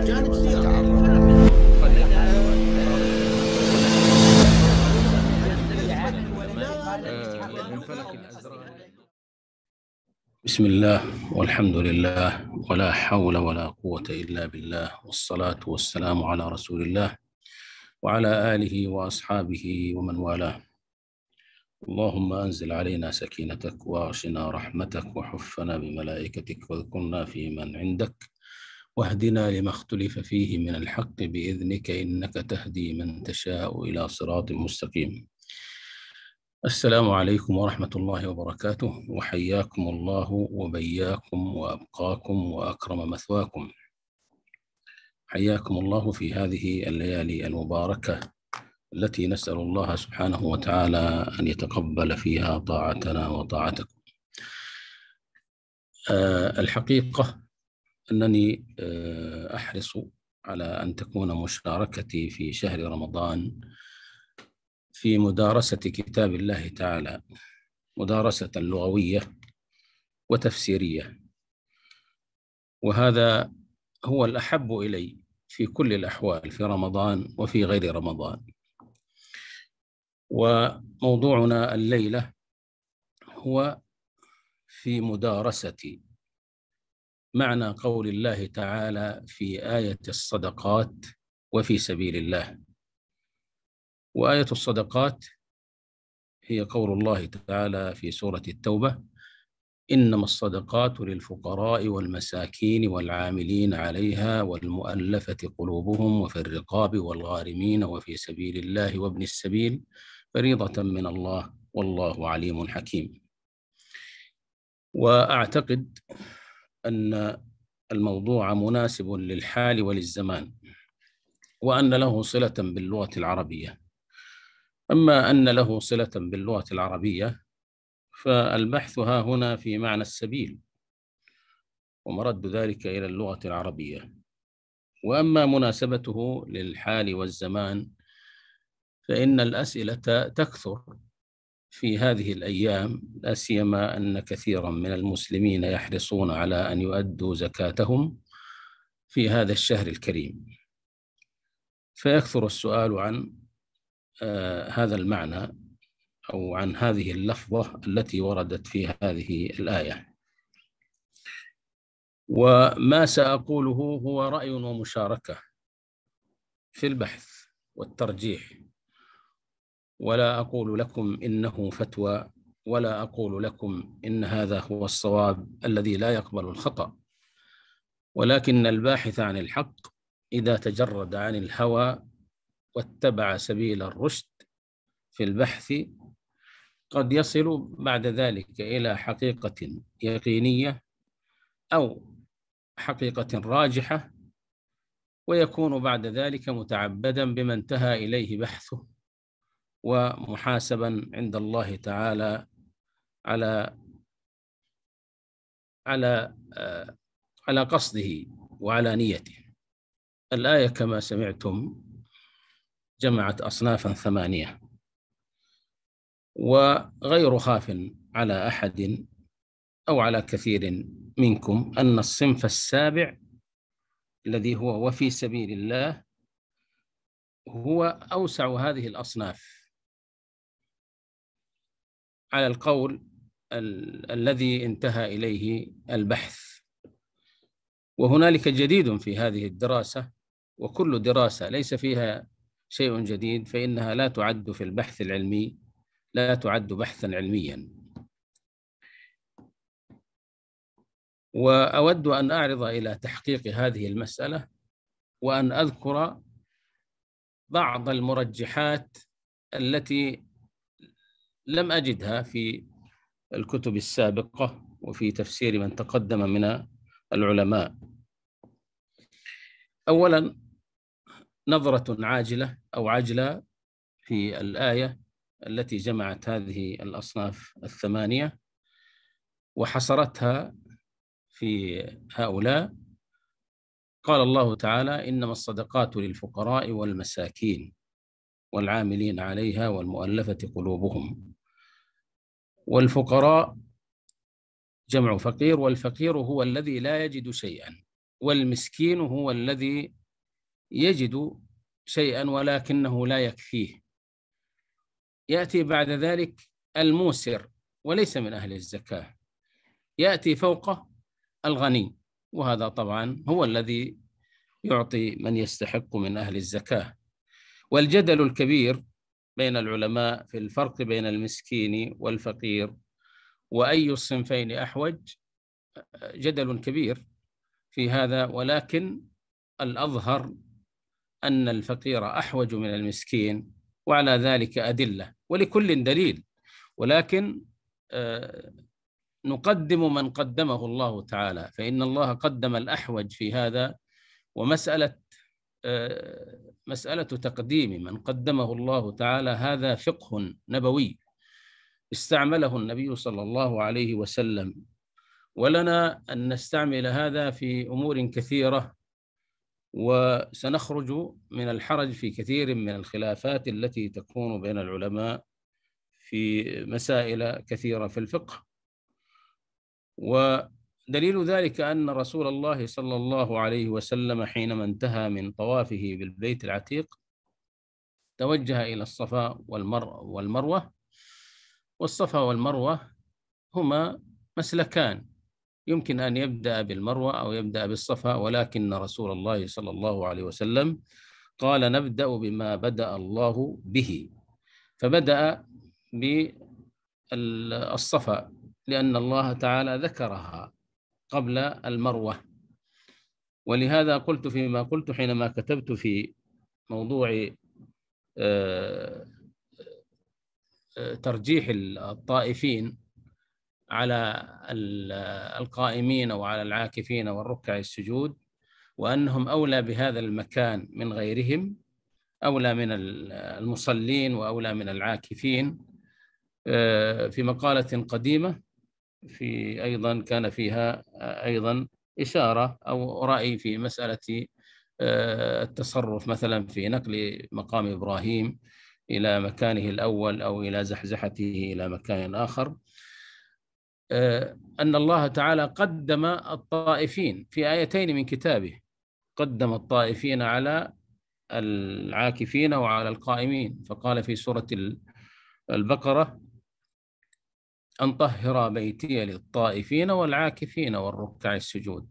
بسم الله والحمد لله ولا حول ولا قوة إلا بالله والصلاة والسلام على رسول الله وعلى آله وأصحابه ومن والاه اللهم أنزل علينا سكينتك وأغشنا رحمتك وحفنا بملائكتك واذكرنا في من عندك واهدنا لما اختلف فيه من الحق بإذنك إنك تهدي من تشاء إلى صراط مستقيم السلام عليكم ورحمة الله وبركاته وحياكم الله وبياكم وأبقاكم وأكرم مثواكم حياكم الله في هذه الليالي المباركة التي نسأل الله سبحانه وتعالى أن يتقبل فيها طاعتنا وطاعتكم آه، الحقيقة أنني آه، أحرص على أن تكون مشاركتي في شهر رمضان في مدارسة كتاب الله تعالى مدارسة لغوية وتفسيرية وهذا هو الأحب إلي في كل الأحوال في رمضان وفي غير رمضان وموضوعنا الليلة هو في مدارسة معنى قول الله تعالى في آية الصدقات وفي سبيل الله وآية الصدقات هي قول الله تعالى في سورة التوبة إنما الصدقات للفقراء والمساكين والعاملين عليها والمؤلفة قلوبهم وفي الرقاب والغارمين وفي سبيل الله وابن السبيل فريضة من الله والله عليم حكيم وأعتقد أن الموضوع مناسب للحال وللزمان وأن له صلة باللغة العربية أما أن له صلة باللغة العربية فالبحث ها هنا في معنى السبيل ومرد ذلك إلى اللغة العربية وأما مناسبته للحال والزمان فإن الأسئلة تكثر في هذه الايام لا سيما ان كثيرا من المسلمين يحرصون على ان يؤدوا زكاتهم في هذا الشهر الكريم فيكثر السؤال عن آه، هذا المعنى او عن هذه اللفظه التي وردت في هذه الايه وما ساقوله هو راي ومشاركه في البحث والترجيح ولا أقول لكم إنه فتوى ولا أقول لكم إن هذا هو الصواب الذي لا يقبل الخطأ ولكن الباحث عن الحق إذا تجرد عن الهوى واتبع سبيل الرشد في البحث قد يصل بعد ذلك إلى حقيقة يقينية أو حقيقة راجحة ويكون بعد ذلك متعبدا بما انتهى إليه بحثه ومحاسبا عند الله تعالى على على آه، على قصده وعلى نيته الآية كما سمعتم جمعت أصنافا ثمانية وغير خاف على أحد أو على كثير منكم أن الصنف السابع الذي هو وفي سبيل الله هو أوسع هذه الأصناف على القول ال الذي انتهى إليه البحث وهنالك جديد في هذه الدراسة وكل دراسة ليس فيها شيء جديد فإنها لا تعد في البحث العلمي لا تعد بحثا علميا وأود أن أعرض إلى تحقيق هذه المسألة وأن أذكر بعض المرجحات التي لم أجدها في الكتب السابقة وفي تفسير من تقدم من العلماء أولا نظرة عاجلة أو عجلة في الآية التي جمعت هذه الأصناف الثمانية وحصرتها في هؤلاء قال الله تعالى إنما الصدقات للفقراء والمساكين والعاملين عليها والمؤلفة قلوبهم والفقراء جمع فقير والفقير هو الذي لا يجد شيئا والمسكين هو الذي يجد شيئا ولكنه لا يكفيه ياتي بعد ذلك الموسر وليس من اهل الزكاه ياتي فوقه الغني وهذا طبعا هو الذي يعطي من يستحق من اهل الزكاه والجدل الكبير بين العلماء في الفرق بين المسكين والفقير وأي الصنفين أحوج جدل كبير في هذا ولكن الأظهر أن الفقير أحوج من المسكين وعلى ذلك أدلة ولكل دليل ولكن آه، نقدم من قدمه الله تعالى فإن الله قدم الأحوج في هذا ومسألة آه، مسألة تقديم من قدمه الله تعالى هذا فقه نبوي استعمله النبي صلى الله عليه وسلم ولنا أن نستعمل هذا في أمور كثيرة وسنخرج من الحرج في كثير من الخلافات التي تكون بين العلماء في مسائل كثيرة في الفقه و دليل ذلك أن رسول الله صلى الله عليه وسلم حينما انتهى من طوافه بالبيت العتيق توجه إلى الصفا والمر والمروة والصفا والمروة هما مسلكان يمكن أن يبدأ بالمروة أو يبدأ بالصفا ولكن رسول الله صلى الله عليه وسلم قال نبدأ بما بدأ الله به فبدأ بالصفا لأن الله تعالى ذكرها قبل المروة ولهذا قلت فيما قلت حينما كتبت في موضوع آه، آه، ترجيح الطائفين على القائمين وعلى العاكفين والركع السجود وأنهم أولى بهذا المكان من غيرهم أولى من المصلين وأولى من العاكفين آه، في مقالة قديمة في ايضا كان فيها آه، ايضا اشاره او راي في مساله آه، التصرف مثلا في نقل مقام ابراهيم الى مكانه الاول او الى زحزحته الى مكان اخر آه، ان الله تعالى قدم الطائفين في ايتين من كتابه قدم الطائفين على العاكفين وعلى القائمين فقال في سوره البقره أن طهر بيتي للطائفين والعاكفين والركع السجود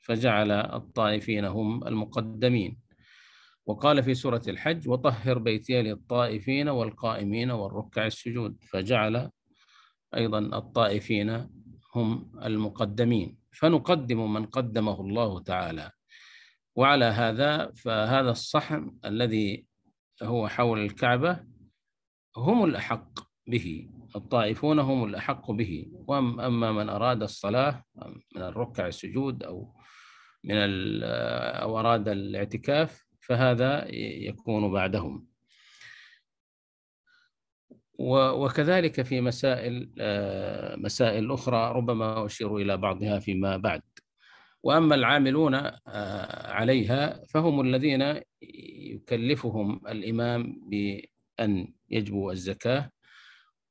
فجعل الطائفين هم المقدمين وقال في سورة الحج وطهر بيتي للطائفين والقائمين والركع السجود فجعل أيضا الطائفين هم المقدمين فنقدم من قدمه الله تعالى وعلى هذا فهذا الصحن الذي هو حول الكعبة هم الأحق به الطائفون هم الأحق به وأما من أراد الصلاة من الركع السجود أو من أو أراد الاعتكاف فهذا يكون بعدهم وكذلك في مسائل آه، مسائل أخرى ربما أشير إلى بعضها فيما بعد وأما العاملون آه، عليها فهم الذين يكلفهم الإمام بأن يجبوا الزكاة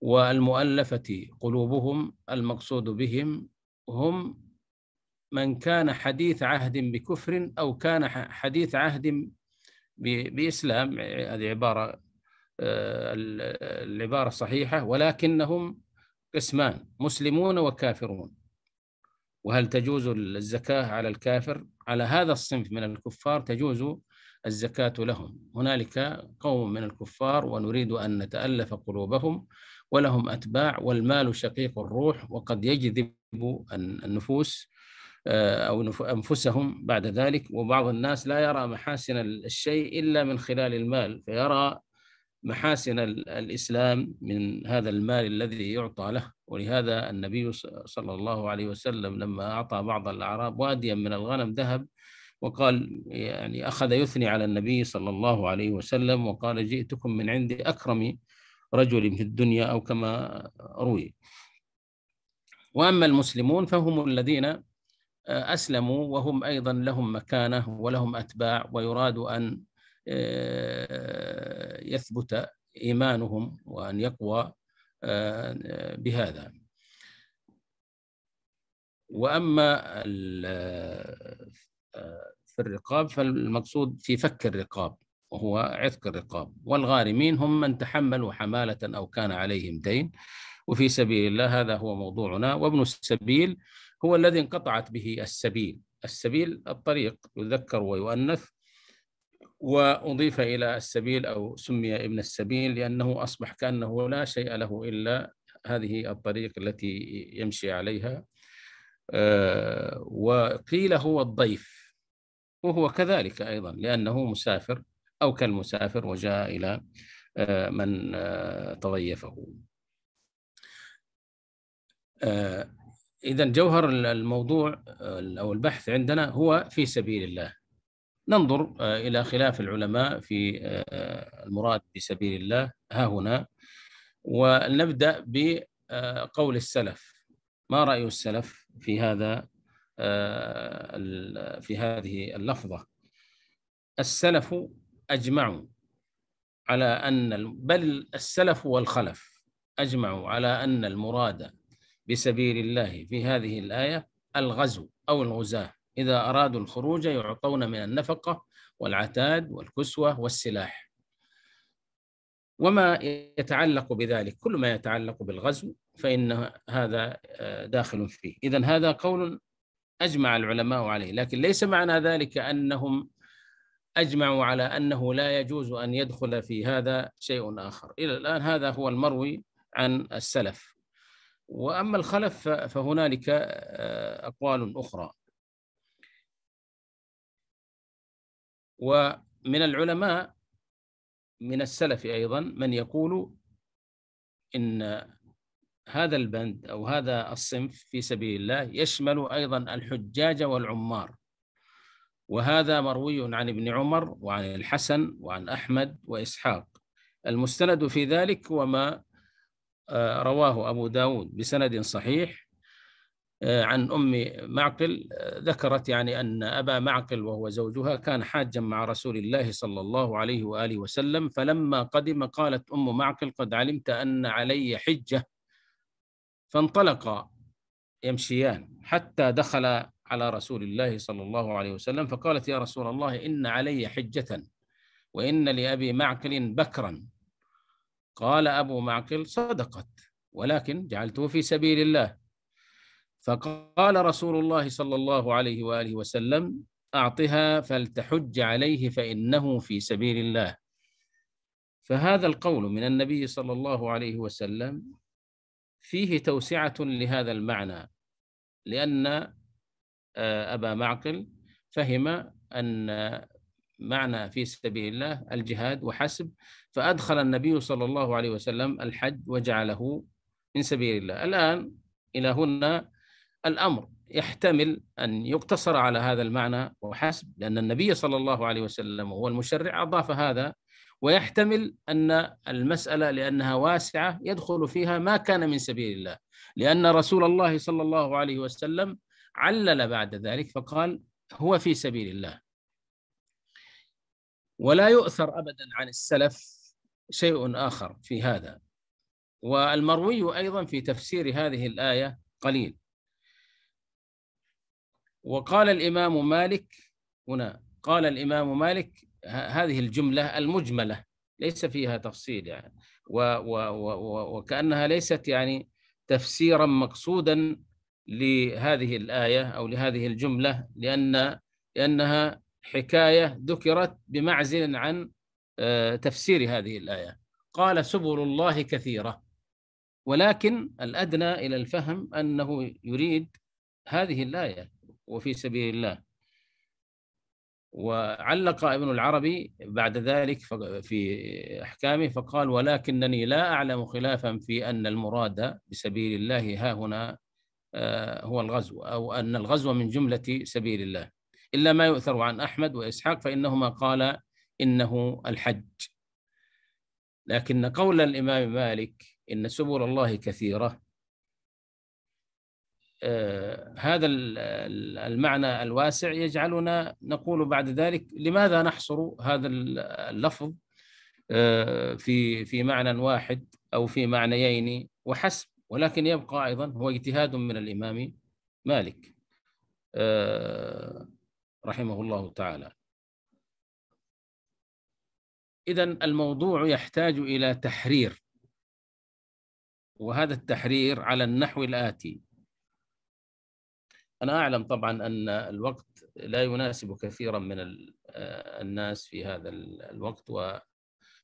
والمؤلفة قلوبهم المقصود بهم هم من كان حديث عهد بكفر أو كان حديث عهد بإسلام هذه عبارة آه، العبارة صحيحة ولكنهم قسمان مسلمون وكافرون وهل تجوز الزكاة على الكافر على هذا الصنف من الكفار تجوز الزكاة لهم هنالك قوم من الكفار ونريد أن نتألف قلوبهم ولهم أتباع والمال شقيق الروح وقد يجذب النفوس آه، أو أنفسهم بعد ذلك وبعض الناس لا يرى محاسن الشيء إلا من خلال المال فيرى محاسن الإسلام من هذا المال الذي يعطى له ولهذا النبي صلى الله عليه وسلم لما أعطى بعض الأعراب واديا من الغنم ذهب وقال يعني أخذ يثني على النبي صلى الله عليه وسلم وقال جئتكم من عند أكرم رجل في الدنيا أو كما روي وأما المسلمون فهم الذين آه، أسلموا وهم أيضا لهم مكانة ولهم أتباع ويراد أن آه، يثبت إيمانهم وأن يقوى آه، بهذا وأما في الرقاب فالمقصود في فك الرقاب وهو عتق الرقاب والغارمين هم من تحملوا حمالة أو كان عليهم دين وفي سبيل الله هذا هو موضوعنا وابن السبيل هو الذي انقطعت به السبيل السبيل الطريق يذكر ويؤنث وأضيف إلى السبيل أو سمي ابن السبيل لأنه أصبح كأنه لا شيء له إلا هذه الطريق التي يمشي عليها آه، وقيل هو الضيف وهو كذلك أيضا لأنه مسافر أو كالمسافر وجاء إلى آه، من تضيفه آه، إذا آه، جوهر الموضوع أو البحث عندنا هو في سبيل الله ننظر إلى خلاف العلماء في المراد بسبيل الله ها هنا ونبدأ بقول السلف ما رأي السلف في هذا في هذه اللفظة السلف أجمعوا على أن بل السلف والخلف أجمعوا على أن المراد بسبيل الله في هذه الآية الغزو أو الغزاة إذا أرادوا الخروج يعطون من النفقة والعتاد والكسوة والسلاح وما يتعلق بذلك كل ما يتعلق بالغزو فإن هذا آه، داخل فيه إذا هذا قول أجمع العلماء عليه لكن ليس معنى ذلك أنهم أجمعوا على أنه لا يجوز أن يدخل في هذا شيء آخر إلى الآن هذا هو المروي عن السلف وأما الخلف فهنالك آه، أقوال أخرى ومن العلماء من السلف أيضا من يقول إن هذا البند أو هذا الصنف في سبيل الله يشمل أيضا الحجاج والعمار وهذا مروي عن ابن عمر وعن الحسن وعن أحمد وإسحاق المستند في ذلك هو ما آه، رواه أبو داود بسند صحيح آه، عن أم معقل آه، ذكرت يعني أن أبا معقل وهو زوجها كان حاجا مع رسول الله صلى الله عليه وآله وسلم فلما قدم قالت أم معقل قد علمت أن علي حجة فانطلقا يمشيان حتى دخل على رسول الله صلى الله عليه وسلم فقالت يا رسول الله إن علي حجة وإن لأبي معقل بكرا قال أبو معقل صدقت ولكن جعلته في سبيل الله فقال رسول الله صلى الله عليه وآله وسلم أعطها فلتحج عليه فإنه في سبيل الله فهذا القول من النبي صلى الله عليه وسلم فيه توسعة لهذا المعنى لأن آه، أبا معقل فهم أن معنى في سبيل الله الجهاد وحسب فأدخل النبي صلى الله عليه وسلم الحج وجعله من سبيل الله الآن إلى هنا الأمر يحتمل أن يقتصر على هذا المعنى وحسب لأن النبي صلى الله عليه وسلم هو المشرع أضاف هذا ويحتمل أن المسألة لأنها واسعة يدخل فيها ما كان من سبيل الله لأن رسول الله صلى الله عليه وسلم علل بعد ذلك فقال هو في سبيل الله ولا يؤثر ابدا عن السلف شيء اخر في هذا والمروي ايضا في تفسير هذه الايه قليل وقال الامام مالك هنا قال الامام مالك هذه الجمله المجمله ليس فيها تفصيل يعني و و و وكانها ليست يعني تفسيرا مقصودا لهذه الآية أو لهذه الجملة لأن لأنها حكاية ذكرت بمعزل عن آه، تفسير هذه الآية قال سبل الله كثيرة ولكن الأدنى إلى الفهم أنه يريد هذه الآية وفي سبيل الله وعلق ابن العربي بعد ذلك في احكامه فقال ولكنني لا اعلم خلافا في ان المراد بسبيل الله ها هنا آه، هو الغزو أو أن الغزو من جملة سبيل الله إلا ما يؤثر عن أحمد وإسحاق فإنهما قال إنه الحج لكن قول الإمام مالك إن سبل الله كثيرة آه، هذا المعنى الواسع يجعلنا نقول بعد ذلك لماذا نحصر هذا اللفظ آه، في في معنى واحد أو في معنيين وحسب ولكن يبقى أيضا هو اجتهاد من الإمام مالك آه، رحمه الله تعالى إذا الموضوع يحتاج إلى تحرير وهذا التحرير على النحو الآتي أنا أعلم طبعا أن الوقت لا يناسب كثيرا من آه، الناس في هذا الوقت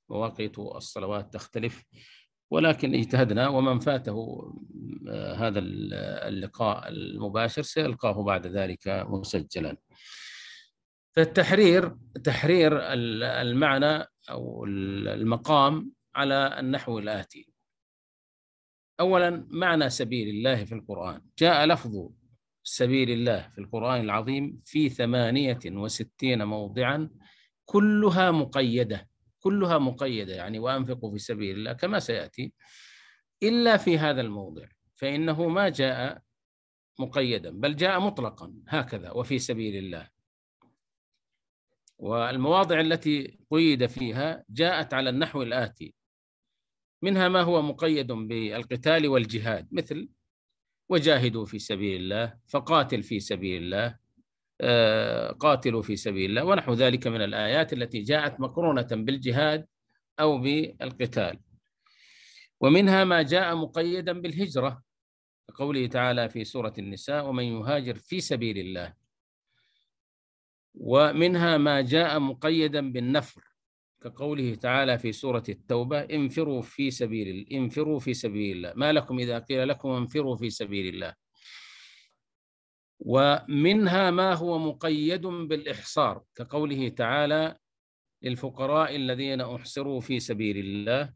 ومواقيت الصلوات تختلف ولكن اجتهدنا ومن فاته آه، هذا اللقاء المباشر سيلقاه بعد ذلك مسجلا فالتحرير تحرير المعنى أو المقام على النحو الآتي أولا معنى سبيل الله في القرآن جاء لفظ سبيل الله في القرآن العظيم في ثمانية وستين موضعا كلها مقيدة كلها مقيدة يعني وأنفقوا في سبيل الله كما سيأتي إلا في هذا الموضع فإنه ما جاء مقيدا بل جاء مطلقا هكذا وفي سبيل الله والمواضع التي قيد فيها جاءت على النحو الآتي منها ما هو مقيد بالقتال والجهاد مثل وجاهدوا في سبيل الله فقاتل في سبيل الله آه، قاتلوا في سبيل الله ونحو ذلك من الآيات التي جاءت مقرونة بالجهاد أو بالقتال ومنها ما جاء مقيدا بالهجرة كقوله تعالى في سورة النساء ومن يهاجر في سبيل الله ومنها ما جاء مقيدا بالنفر كقوله تعالى في سورة التوبة انفروا في سبيل انفروا في سبيل الله ما لكم إذا قيل لكم انفروا في سبيل الله ومنها ما هو مقيد بالإحصار كقوله تعالى للفقراء الذين أحصروا في سبيل الله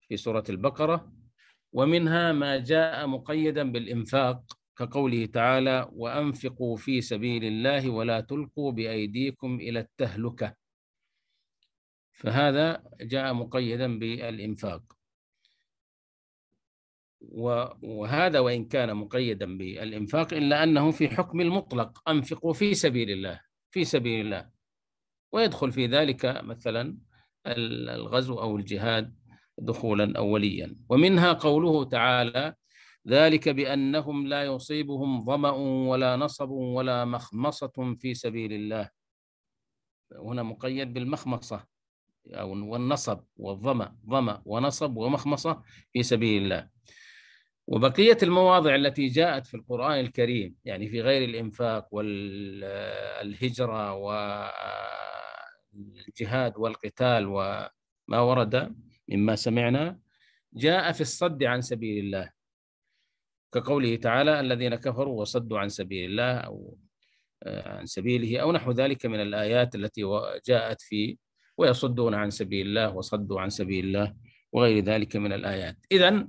في سورة البقرة ومنها ما جاء مقيدا بالإنفاق كقوله تعالى وأنفقوا في سبيل الله ولا تلقوا بأيديكم إلى التهلكة فهذا جاء مقيدا بالإنفاق وهذا وإن كان مقيدا بالإنفاق إلا أنه في حكم المطلق أنفقوا في سبيل الله في سبيل الله ويدخل في ذلك مثلا الغزو أو الجهاد دخولا أوليا ومنها قوله تعالى ذلك بأنهم لا يصيبهم ظمأ ولا نصب ولا مخمصة في سبيل الله هنا مقيد بالمخمصة والنصب والظمأ ظمأ ونصب ومخمصة في سبيل الله وبقية المواضع التي جاءت في القرآن الكريم يعني في غير الإنفاق والهجرة والجهاد والقتال وما ورد مما سمعنا جاء في الصد عن سبيل الله كقوله تعالى الذين كفروا وصدوا عن سبيل الله أو آه، عن سبيله أو نحو ذلك من الآيات التي جاءت في ويصدون عن سبيل الله وصدوا عن سبيل الله وغير ذلك من الآيات إذا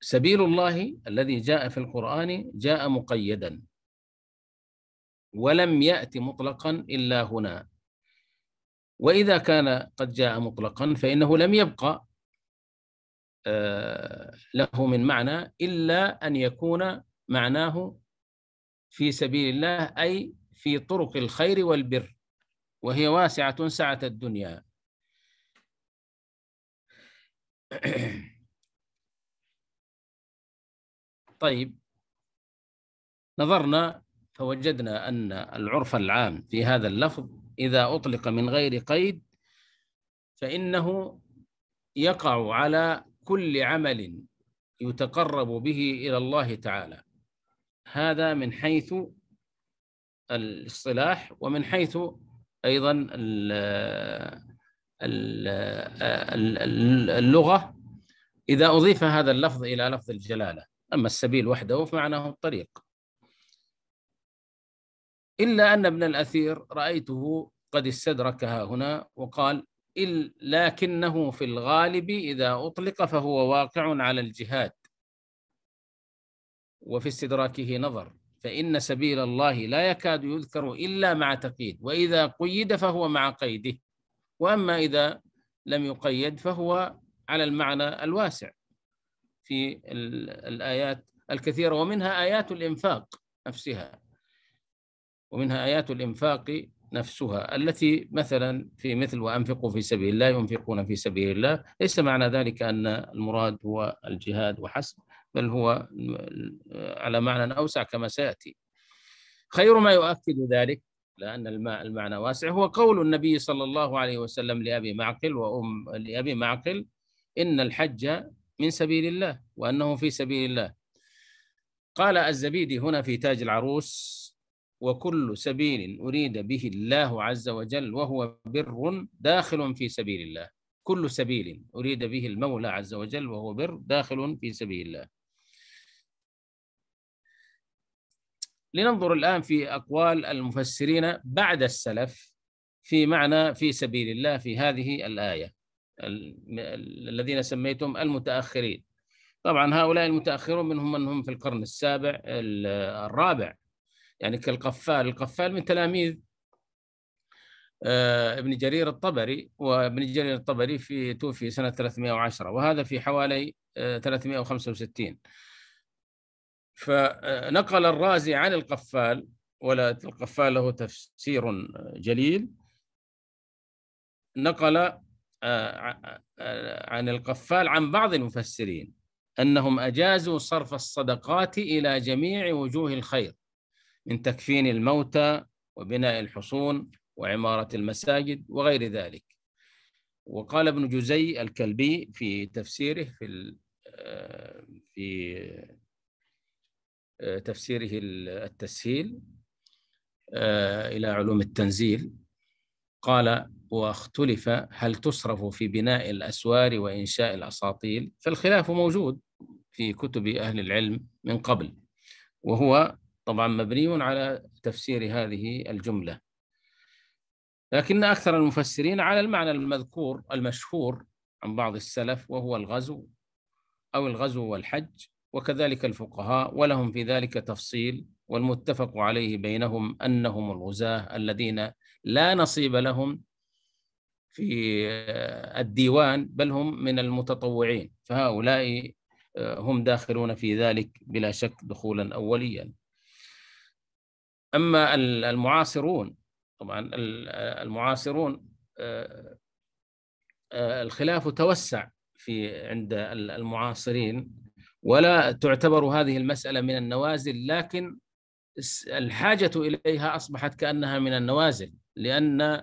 سبيل الله الذي جاء في القرآن جاء مقيدا ولم يأتي مطلقا إلا هنا وإذا كان قد جاء مطلقا فإنه لم يبقى آه، له من معنى إلا أن يكون معناه في سبيل الله أي في طرق الخير والبر وهي واسعة سعة الدنيا طيب نظرنا فوجدنا أن العرف العام في هذا اللفظ إذا أطلق من غير قيد فإنه يقع على كل عمل يتقرب به إلى الله تعالى هذا من حيث الاصطلاح ومن حيث أيضا اللغة إذا أضيف هذا اللفظ إلى لفظ الجلالة أما السبيل وحده فمعناه الطريق إلا أن ابن الأثير رأيته قد استدركها هنا وقال إل لكنه في الغالب إذا أطلق فهو واقع على الجهاد وفي استدراكه نظر فإن سبيل الله لا يكاد يذكر إلا مع تقييد وإذا قيد فهو مع قيده وأما إذا لم يقيد فهو على المعنى الواسع في الآيات الكثيرة ومنها آيات الإنفاق نفسها ومنها آيات الإنفاق نفسها التي مثلا في مثل وأنفقوا في سبيل الله ينفقون في سبيل الله ليس معنى ذلك أن المراد هو الجهاد وحسب بل هو على معنى أوسع كما سيأتي خير ما يؤكد ذلك لأن المعنى واسع هو قول النبي صلى الله عليه وسلم لأبي معقل وأم لأبي معقل إن الحج من سبيل الله وأنه في سبيل الله قال الزبيدي هنا في تاج العروس وكل سبيل أريد به الله عز وجل وهو بر داخل في سبيل الله كل سبيل أريد به المولى عز وجل وهو بر داخل في سبيل الله لننظر الآن في أقوال المفسرين بعد السلف في معنى في سبيل الله في هذه الآية الذين سميتهم المتأخرين طبعا هؤلاء المتأخرون منهم من هم في القرن السابع الرابع يعني كالقفال القفال من تلاميذ آه، ابن جرير الطبري وابن جرير الطبري في توفي سنة 310 وهذا في حوالي 365 آه، فنقل الرازي عن القفال ولا القفال له تفسير جليل نقل آه، آه، آه، عن القفال عن بعض المفسرين أنهم أجازوا صرف الصدقات إلى جميع وجوه الخير من تكفين الموتى وبناء الحصون وعمارة المساجد وغير ذلك وقال ابن جزي الكلبي في تفسيره في في تفسيره التسهيل إلى علوم التنزيل قال واختلف هل تصرف في بناء الأسوار وإنشاء الأساطيل فالخلاف موجود في كتب أهل العلم من قبل وهو طبعا مبني على تفسير هذه الجملة لكن أكثر المفسرين على المعنى المذكور المشهور عن بعض السلف وهو الغزو أو الغزو والحج وكذلك الفقهاء ولهم في ذلك تفصيل والمتفق عليه بينهم أنهم الغزاة الذين لا نصيب لهم في آه، الديوان بل هم من المتطوعين فهؤلاء آه، هم داخلون في ذلك بلا شك دخولا اوليا. اما المعاصرون طبعا آه، المعاصرون الخلاف توسع في عند المعاصرين ولا تعتبر هذه المساله من النوازل لكن الحاجه اليها اصبحت كانها من النوازل لان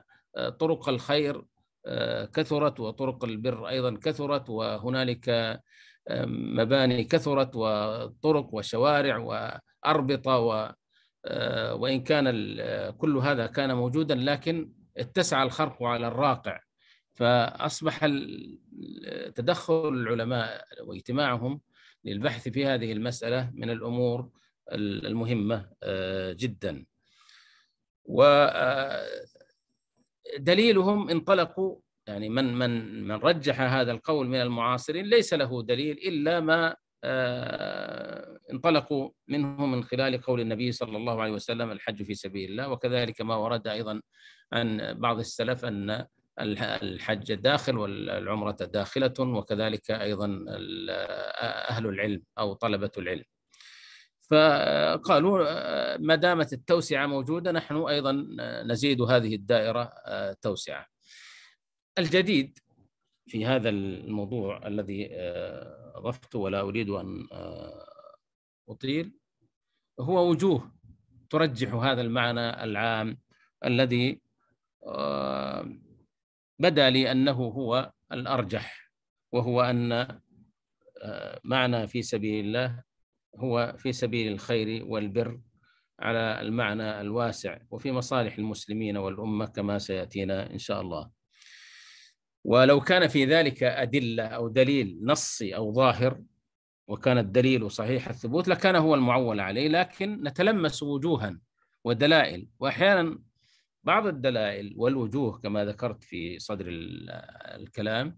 طرق الخير آه، كثرت وطرق البر ايضا كثرت وهنالك آه، مباني كثرت وطرق وشوارع واربطه و آه، وان كان كل هذا كان موجودا لكن اتسع الخرق على الراقع فاصبح تدخل العلماء واجتماعهم للبحث في هذه المساله من الامور المهمه جدا و دليلهم انطلقوا يعني من من من رجح هذا القول من المعاصرين ليس له دليل الا ما آه، انطلقوا منه من خلال قول النبي صلى الله عليه وسلم الحج في سبيل الله وكذلك ما ورد ايضا عن بعض السلف ان الحج داخل والعمره داخله وكذلك ايضا اهل العلم او طلبه العلم. فقالوا آه، ما دامت التوسعه موجوده نحن ايضا آه، نزيد هذه الدائره آه، توسعه. الجديد في هذا الموضوع الذي اضفته ولا اريد ان اطيل هو وجوه ترجح هذا المعنى العام الذي بدا لي انه هو الارجح وهو ان معنى في سبيل الله هو في سبيل الخير والبر على المعنى الواسع وفي مصالح المسلمين والأمة كما سيأتينا إن شاء الله ولو كان في ذلك أدلة أو دليل نصي أو ظاهر وكان الدليل صحيح الثبوت لكان هو المعول عليه لكن نتلمس وجوها ودلائل وأحيانا بعض الدلائل والوجوه كما ذكرت في صدر الكلام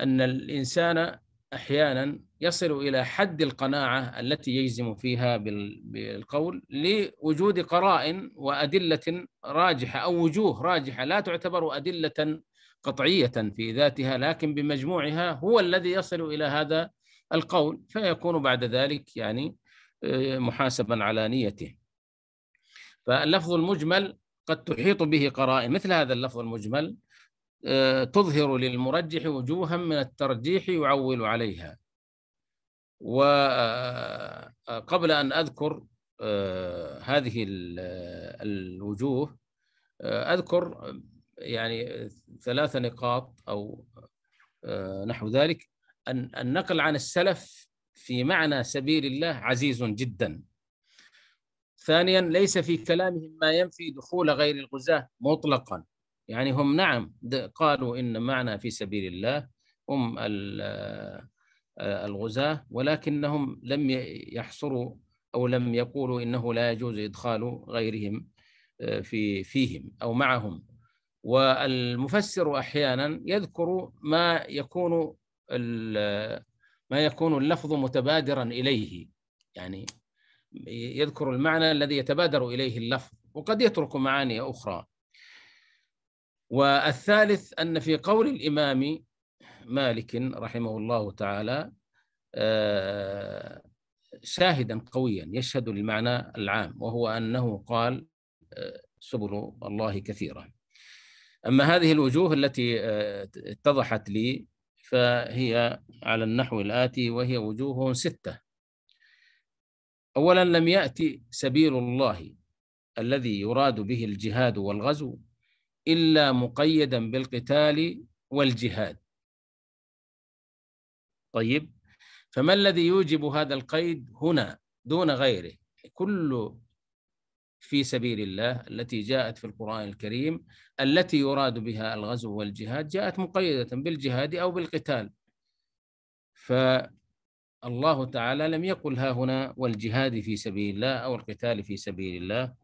أن الإنسان احيانا يصل الى حد القناعه التي يجزم فيها بالقول لوجود قرائن وادله راجحه او وجوه راجحه لا تعتبر ادله قطعيه في ذاتها لكن بمجموعها هو الذي يصل الى هذا القول فيكون بعد ذلك يعني آه، محاسبا على نيته فاللفظ المجمل قد تحيط به قرائن مثل هذا اللفظ المجمل آه، تظهر للمرجح وجوها من الترجيح يعول عليها وقبل آه، آه، أن أذكر هذه الوجوه أذكر يعني ثلاث نقاط أو نحو ذلك النقل عن السلف في معنى سبيل الله عزيز جدا ثانيا ليس في كلامهم ما ينفي دخول غير الغزاة مطلقا يعني هم نعم قالوا إن معنا في سبيل الله هم آه، الغزاة ولكنهم لم يحصروا أو لم يقولوا إنه لا يجوز إدخال غيرهم آه، في فيهم أو معهم والمفسر أحيانا يذكر ما يكون ما يكون اللفظ متبادرا إليه يعني يذكر المعنى الذي يتبادر إليه اللفظ وقد يترك معاني أخرى والثالث أن في قول الإمام مالك رحمه الله تعالى آه، شاهدا قويا يشهد للمعنى العام وهو أنه قال آه، سبل الله كثيرة أما هذه الوجوه التي آه، اتضحت لي فهي على النحو الآتي وهي وجوه ستة أولا لم يأتي سبيل الله الذي يراد به الجهاد والغزو إلا مقيدا بالقتال والجهاد طيب فما الذي يوجب هذا القيد هنا دون غيره كل في سبيل الله التي جاءت في القرآن الكريم التي يراد بها الغزو والجهاد جاءت مقيدة بالجهاد أو بالقتال فالله تعالى لم يقل ها هنا والجهاد في سبيل الله أو القتال في سبيل الله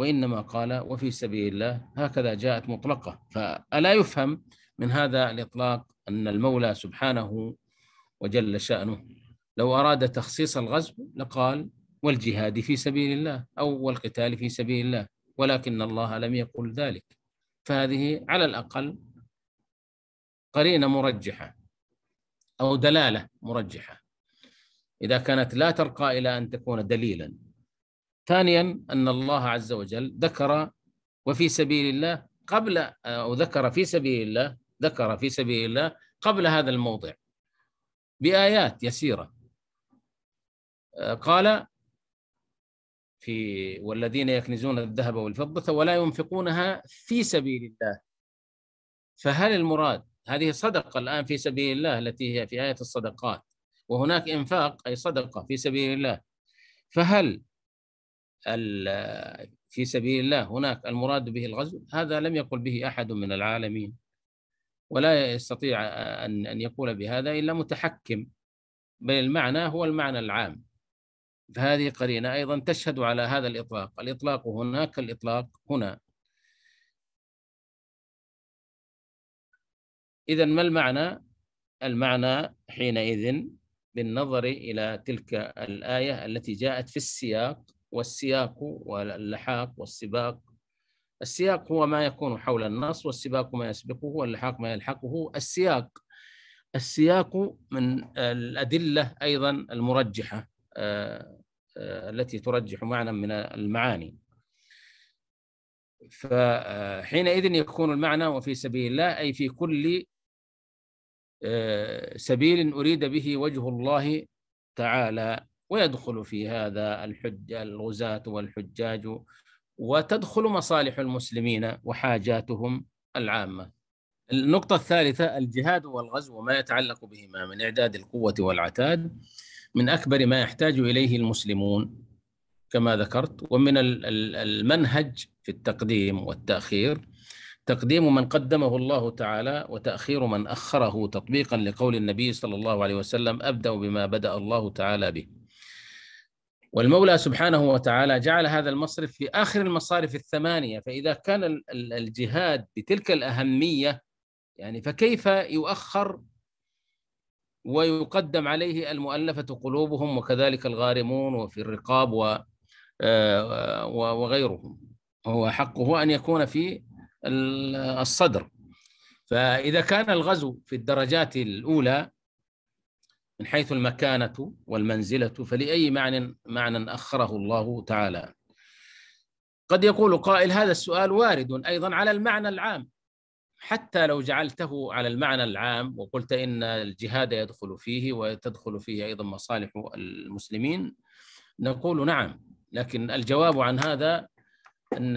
وإنما قال وفي سبيل الله هكذا جاءت مطلقة فألا يفهم من هذا الإطلاق أن المولى سبحانه وجل شأنه لو أراد تخصيص الغزو لقال والجهاد في سبيل الله أو والقتال في سبيل الله ولكن الله لم يقل ذلك فهذه على الأقل قرينة مرجحة أو دلالة مرجحة إذا كانت لا ترقى إلى أن تكون دليلا ثانيا أن الله عز وجل ذكر وفي سبيل الله قبل آه، أو ذكر في سبيل الله ذكر في سبيل الله قبل هذا الموضع بآيات يسيرة آه، قال في والذين يكنزون الذهب والفضة ولا ينفقونها في سبيل الله فهل المراد هذه صدقة الآن في سبيل الله التي هي في آية الصدقات وهناك إنفاق أي صدقة في سبيل الله فهل في سبيل الله هناك المراد به الغزو هذا لم يقل به أحد من العالمين ولا يستطيع أن أن يقول بهذا إلا متحكم بل المعنى هو المعنى العام فهذه قرينة أيضا تشهد على هذا الإطلاق الإطلاق هناك الإطلاق هنا إذا ما المعنى؟ المعنى حينئذ بالنظر إلى تلك الآية التي جاءت في السياق والسياق واللحاق والسباق السياق هو ما يكون حول النص والسباق ما يسبقه واللحاق ما يلحقه السياق السياق من الأدلة أيضا المرجحة آه، آه، التي ترجح معنى من المعاني فحينئذ يكون المعنى وفي سبيل الله أي في كل آه، سبيل أريد به وجه الله تعالى ويدخل في هذا الحج الغزاة والحجاج وتدخل مصالح المسلمين وحاجاتهم العامة النقطة الثالثة الجهاد والغزو وما يتعلق بهما من إعداد القوة والعتاد من أكبر ما يحتاج إليه المسلمون كما ذكرت ومن المنهج في التقديم والتأخير تقديم من قدمه الله تعالى وتأخير من أخره تطبيقا لقول النبي صلى الله عليه وسلم أبدأ بما بدأ الله تعالى به والمولى سبحانه وتعالى جعل هذا المصرف في آخر المصارف الثمانية فإذا كان الجهاد بتلك الأهمية يعني فكيف يؤخر ويقدم عليه المؤلفة قلوبهم وكذلك الغارمون وفي الرقاب آه، وغيرهم هو حقه أن يكون في الصدر فإذا كان الغزو في الدرجات الأولى من حيث المكانة والمنزلة فلأي معنى معنى أخره الله تعالى قد يقول قائل هذا السؤال وارد أيضا على المعنى العام حتى لو جعلته على المعنى العام وقلت إن الجهاد يدخل فيه وتدخل فيه أيضا مصالح المسلمين نقول نعم لكن الجواب عن هذا ان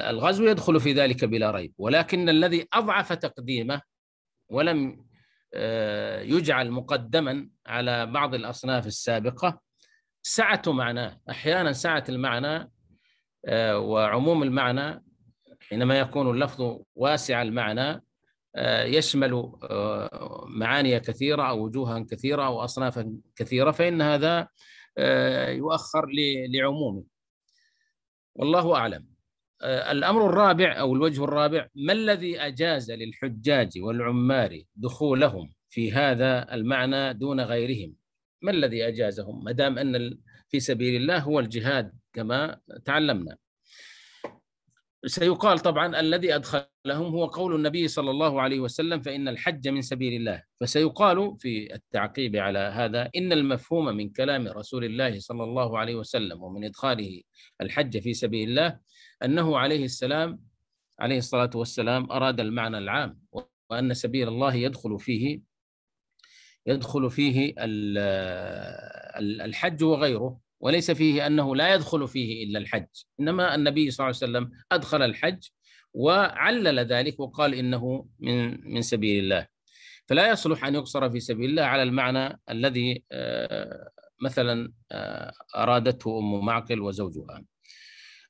الغزو يدخل في ذلك بلا ريب ولكن الذي اضعف تقديمه ولم آه، يجعل مقدما على بعض الاصناف السابقه سعه معناه احيانا سعه المعنى آه، وعموم المعنى حينما يكون اللفظ واسع المعنى آه، يشمل معاني كثيره او وجوها كثيره او اصنافا كثيره فان هذا يؤخر لعمومه والله اعلم آه، الامر الرابع او الوجه الرابع ما الذي اجاز للحجاج والعمار دخولهم في هذا المعنى دون غيرهم ما الذي اجازهم ما دام ان في سبيل الله هو الجهاد كما تعلمنا سيقال طبعا الذي ادخلهم هو قول النبي صلى الله عليه وسلم فان الحج من سبيل الله فسيقال في التعقيب على هذا ان المفهوم من كلام رسول الله صلى الله عليه وسلم ومن ادخاله الحج في سبيل الله أنه عليه السلام عليه الصلاة والسلام أراد المعنى العام وأن سبيل الله يدخل فيه يدخل فيه الحج وغيره وليس فيه أنه لا يدخل فيه إلا الحج إنما النبي صلى الله عليه وسلم أدخل الحج وعلل ذلك وقال إنه من من سبيل الله فلا يصلح أن يقصر في سبيل الله على المعنى الذي آه، مثلا آه، أرادته أم معقل وزوجها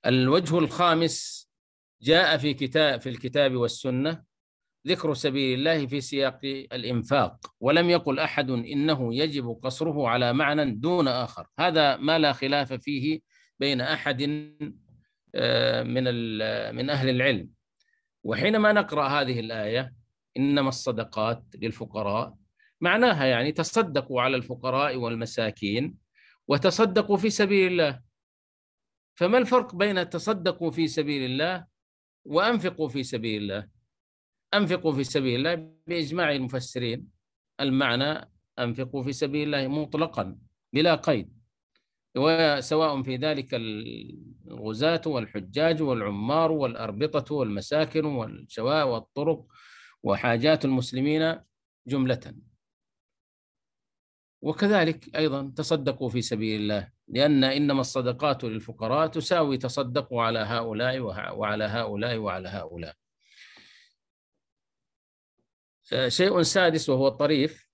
الوجه الخامس جاء في كتاب في الكتاب والسنه ذكر سبيل الله في سياق الانفاق ولم يقل احد انه يجب قصره على معنى دون اخر هذا ما لا خلاف فيه بين احد آه، من من اهل العلم وحينما نقرا هذه الايه انما الصدقات للفقراء معناها يعني تصدقوا على الفقراء والمساكين وتصدقوا في سبيل الله فما الفرق بين تصدقوا في سبيل الله وأنفقوا في سبيل الله أنفقوا في سبيل الله بإجماع المفسرين المعنى أنفقوا في سبيل الله مطلقا بلا قيد وسواء في ذلك الغزاة والحجاج والعمار والأربطة والمساكن والشواء والطرق وحاجات المسلمين جملة وكذلك أيضا تصدقوا في سبيل الله لأن إنما الصدقات للفقراء تساوي تصدقوا على هؤلاء وعلى هؤلاء وعلى هؤلاء آه، شيء سادس وهو الطريف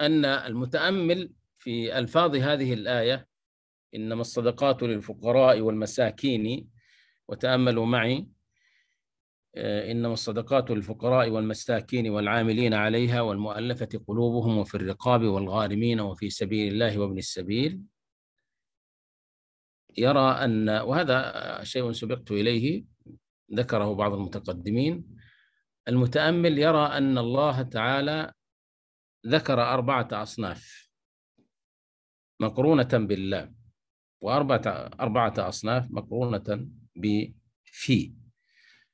أن المتأمل في ألفاظ هذه الآية إنما الصدقات للفقراء والمساكين وتأملوا معي آه، إنما الصدقات للفقراء والمساكين والعاملين عليها والمؤلفة قلوبهم وفي الرقاب والغارمين وفي سبيل الله وابن السبيل يرى أن وهذا شيء سبقت إليه ذكره بعض المتقدمين المتأمل يرى أن الله تعالى ذكر أربعة أصناف مقرونة بالله وأربعة أربعة أصناف مقرونة بفي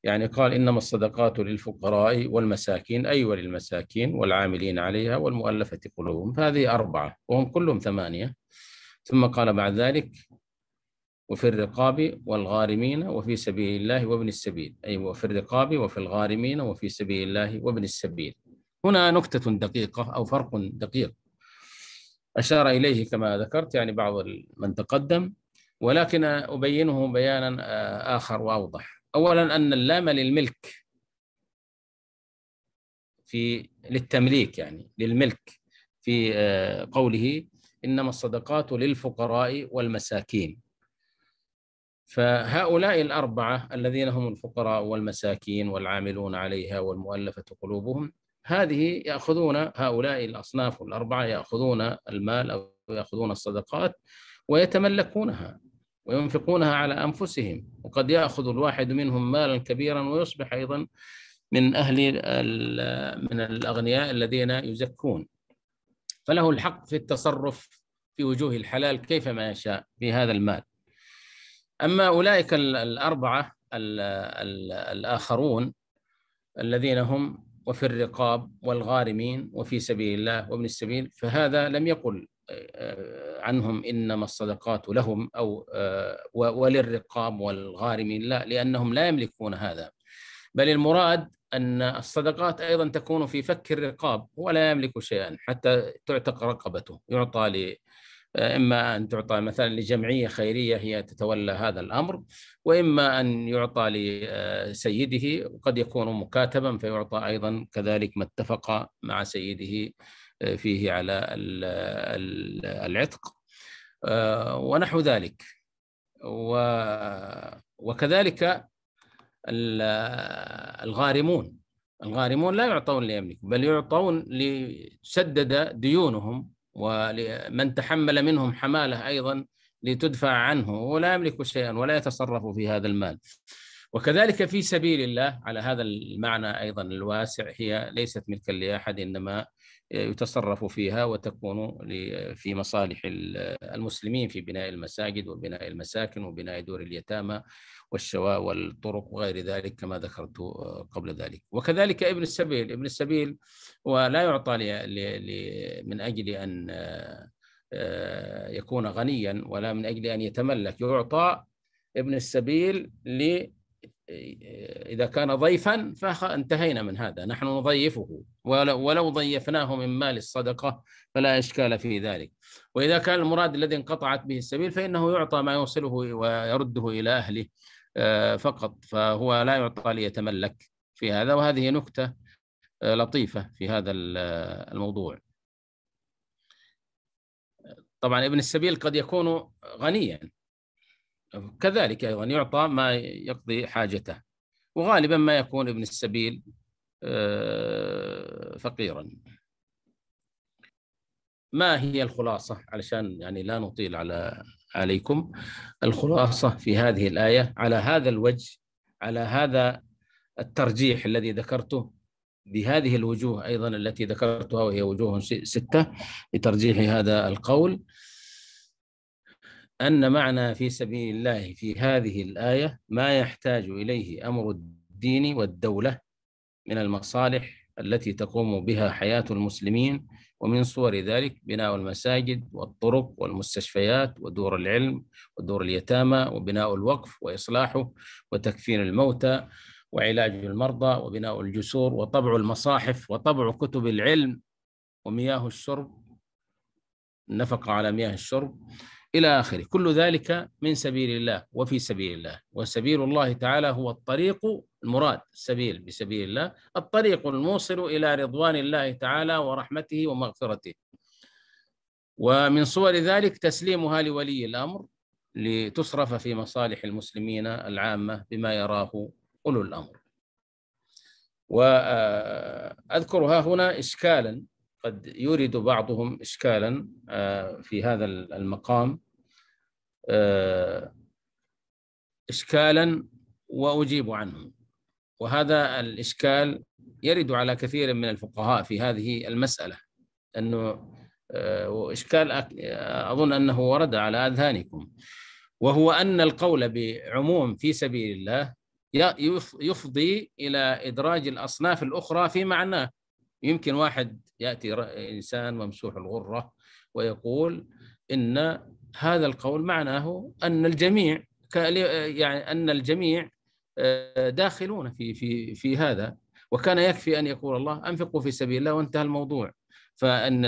يعني قال إنما الصدقات للفقراء والمساكين أي أيوة وللمساكين والعاملين عليها والمؤلفة قلوبهم فهذه أربعة وهم كلهم ثمانية ثم قال بعد ذلك وفي الرقاب والغارمين وفي سبيل الله وابن السبيل أي أيوة وفي الرقاب وفي الغارمين وفي سبيل الله وابن السبيل هنا نكتة دقيقة أو فرق دقيق أشار إليه كما ذكرت يعني بعض من تقدم ولكن أبينه بيانا آه، آخر وأوضح اولا ان اللام للملك في للتمليك يعني للملك في آه، قوله انما الصدقات للفقراء والمساكين فهؤلاء الاربعه الذين هم الفقراء والمساكين والعاملون عليها والمؤلفه قلوبهم هذه ياخذون هؤلاء الاصناف الاربعه ياخذون المال او ياخذون الصدقات ويتملكونها وينفقونها على أنفسهم وقد يأخذ الواحد منهم مالا كبيرا ويصبح أيضا من أهل من الأغنياء الذين يزكون فله الحق في التصرف في وجوه الحلال كيفما يشاء في هذا المال أما أولئك الأربعة الآخرون الذين هم وفي الرقاب والغارمين وفي سبيل الله وابن السبيل فهذا لم يقل عنهم انما الصدقات لهم او آه، وللرقاب والغارمين لا لانهم لا يملكون هذا بل المراد ان الصدقات ايضا تكون في فك الرقاب ولا يملك شيئا حتى تعتق رقبته يعطى ل آه، اما ان تعطى مثلا لجمعيه خيريه هي تتولى هذا الامر واما ان يعطى لسيده آه، وقد يكون مكاتبا فيعطى ايضا كذلك ما اتفق مع سيده فيه على العتق آه، ونحو ذلك وكذلك الغارمون الغارمون لا يعطون ليملك بل يعطون لتسدد ديونهم ولمن تحمل منهم حماله ايضا لتدفع عنه ولا يملك شيئا ولا يتصرف في هذا المال وكذلك في سبيل الله على هذا المعنى ايضا الواسع هي ليست ملكا لاحد انما يتصرف فيها وتكون في مصالح المسلمين في بناء المساجد وبناء المساكن وبناء دور اليتامى والشواء والطرق وغير ذلك كما ذكرت قبل ذلك وكذلك ابن السبيل ابن السبيل ولا يعطى من أجل أن آه، يكون غنيا ولا من أجل أن يتملك يعطى ابن السبيل إذا كان ضيفا فانتهينا من هذا نحن نضيفه ولو ضيفناه من مال الصدقة فلا إشكال في ذلك وإذا كان المراد الذي انقطعت به السبيل فإنه يعطى ما يوصله ويرده إلى أهله آه، فقط فهو لا يعطى ليتملك في هذا وهذه نكتة آه، لطيفة في هذا آه، الموضوع طبعا ابن السبيل قد يكون غنيا كذلك أيضا يعطى ما يقضي حاجته وغالبا ما يكون ابن السبيل آه، فقيرا ما هي الخلاصة علشان يعني لا نطيل على عليكم الخلاصة في هذه الآية على هذا الوجه على هذا الترجيح الذي ذكرته بهذه الوجوه أيضا التي ذكرتها وهي وجوه ستة لترجيح هذا القول أن معنى في سبيل الله في هذه الآية ما يحتاج إليه أمر الدين والدولة من المصالح التي تقوم بها حياة المسلمين ومن صور ذلك بناء المساجد والطرق والمستشفيات ودور العلم ودور اليتامى وبناء الوقف وإصلاحه وتكفين الموتى وعلاج المرضى وبناء الجسور وطبع المصاحف وطبع كتب العلم ومياه الشرب النفقة على مياه الشرب إلى آخره كل ذلك من سبيل الله وفي سبيل الله وسبيل الله تعالى هو الطريق المراد السبيل بسبيل الله الطريق الموصل إلى رضوان الله تعالى ورحمته ومغفرته ومن صور ذلك تسليمها لولي الأمر لتصرف في مصالح المسلمين العامة بما يراه أولو الأمر وأذكر ها هنا إشكالا قد يورد بعضهم إشكالا آه، في هذا المقام آه، إشكالا وأجيب عنه وهذا الإشكال يرد على كثير من الفقهاء في هذه المسألة أنه آه، إشكال أظن أنه ورد على أذهانكم وهو أن القول بعموم في سبيل الله يفضي إلى إدراج الأصناف الأخرى في معناه يمكن واحد ياتي انسان ممسوح الغره ويقول ان هذا القول معناه ان الجميع يعني ان الجميع آه، داخلون في في في هذا وكان يكفي ان يقول الله انفقوا في سبيل الله وانتهى الموضوع فان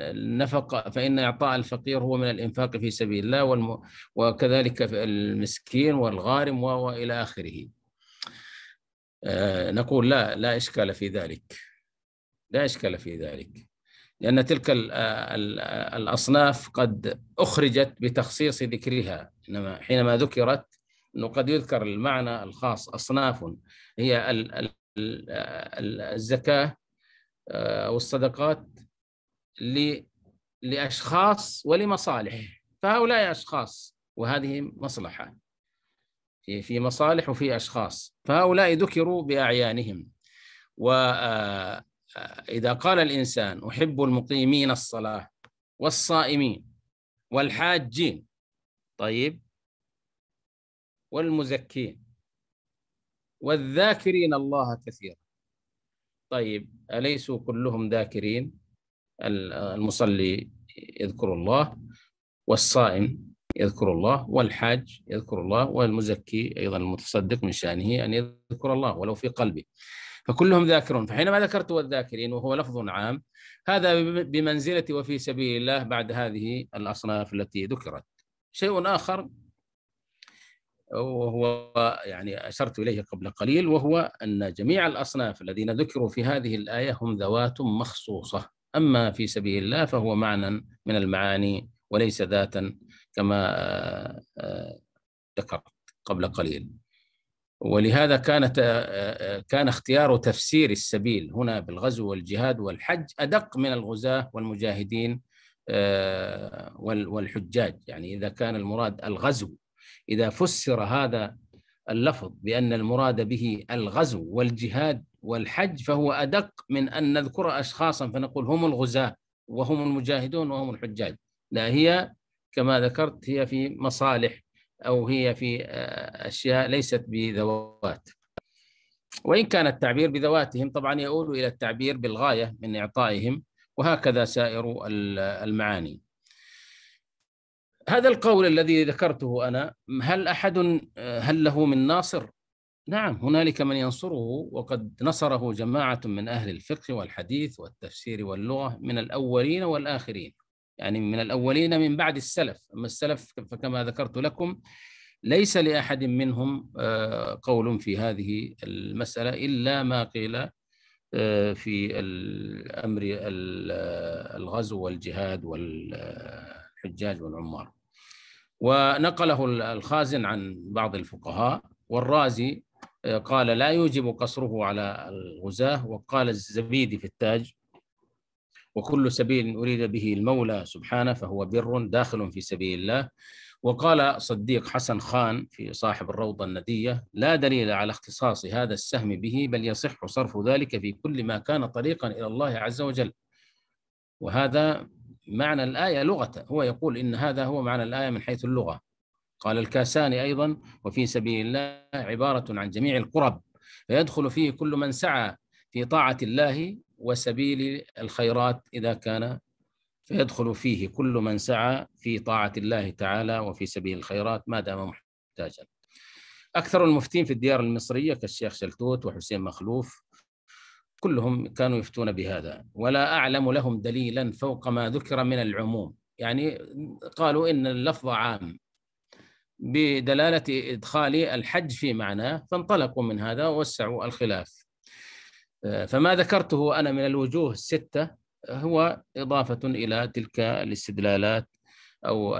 النفق فان اعطاء الفقير هو من الانفاق في سبيل الله والم وكذلك المسكين والغارم والى اخره آه، نقول لا لا اشكال في ذلك لا إشكال في ذلك لأن تلك الأصناف قد أخرجت بتخصيص ذكرها إنما حينما ذكرت أنه قد يذكر المعنى الخاص أصناف هي الزكاة أو آه، الصدقات لأشخاص ولمصالح فهؤلاء أشخاص وهذه مصلحة في مصالح وفي أشخاص فهؤلاء ذكروا بأعيانهم و آه، إذا قال الإنسان أحب المقيمين الصلاة والصائمين والحاجين طيب والمزكين والذاكرين الله كثيرا طيب أليسوا كلهم ذاكرين المصلي يذكر الله والصائم يذكر الله والحاج يذكر الله والمزكي أيضا المتصدق من شأنه أن يذكر الله ولو في قلبه فكلهم ذاكرون فحينما ذكرت والذاكرين وهو لفظ عام هذا بمنزلة وفي سبيل الله بعد هذه الأصناف التي ذكرت شيء آخر وهو يعني أشرت إليه قبل قليل وهو أن جميع الأصناف الذين ذكروا في هذه الآية هم ذوات مخصوصة أما في سبيل الله فهو معنى من المعاني وليس ذاتا كما آه، آه، ذكرت قبل قليل ولهذا كانت آه، آه، كان اختيار تفسير السبيل هنا بالغزو والجهاد والحج ادق من الغزاه والمجاهدين آه، والحجاج يعني اذا كان المراد الغزو اذا فسر هذا اللفظ بان المراد به الغزو والجهاد والحج فهو ادق من ان نذكر اشخاصا فنقول هم الغزاه وهم المجاهدون وهم الحجاج لا هي كما ذكرت هي في مصالح أو هي في آه، أشياء ليست بذوات وإن كان التعبير بذواتهم طبعا يؤول إلى التعبير بالغاية من إعطائهم وهكذا سائر المعاني هذا القول الذي ذكرته أنا هل أحد آه، هل له من ناصر؟ نعم هنالك من ينصره وقد نصره جماعة من أهل الفقه والحديث والتفسير واللغة من الأولين والآخرين يعني من الأولين من بعد السلف أما السلف فكما ذكرت لكم ليس لأحد منهم آه، قول في هذه المسألة إلا ما قيل آه، في الأمر آه، الغزو والجهاد والحجاج والعمار ونقله الخازن عن بعض الفقهاء والرازي قال لا يوجب قصره على الغزاة وقال الزبيدي في التاج وكل سبيل أريد به المولى سبحانه فهو بر داخل في سبيل الله وقال صديق حسن خان في صاحب الروضة الندية لا دليل على اختصاص هذا السهم به بل يصح صرف ذلك في كل ما كان طريقا إلى الله عز وجل وهذا معنى الآية لغة هو يقول إن هذا هو معنى الآية من حيث اللغة قال الكاساني أيضا وفي سبيل الله عبارة عن جميع القرب فيدخل فيه كل من سعى في طاعة الله وسبيل الخيرات إذا كان فيدخل فيه كل من سعى في طاعة الله تعالى وفي سبيل الخيرات ما دام محتاجا أكثر المفتين في الديار المصرية كالشيخ شلتوت وحسين مخلوف كلهم كانوا يفتون بهذا ولا أعلم لهم دليلا فوق ما ذكر من العموم يعني قالوا إن اللفظ عام بدلالة إدخال الحج في معناه فانطلقوا من هذا ووسعوا الخلاف آه، فما ذكرته انا من الوجوه السته هو اضافه الى تلك الاستدلالات او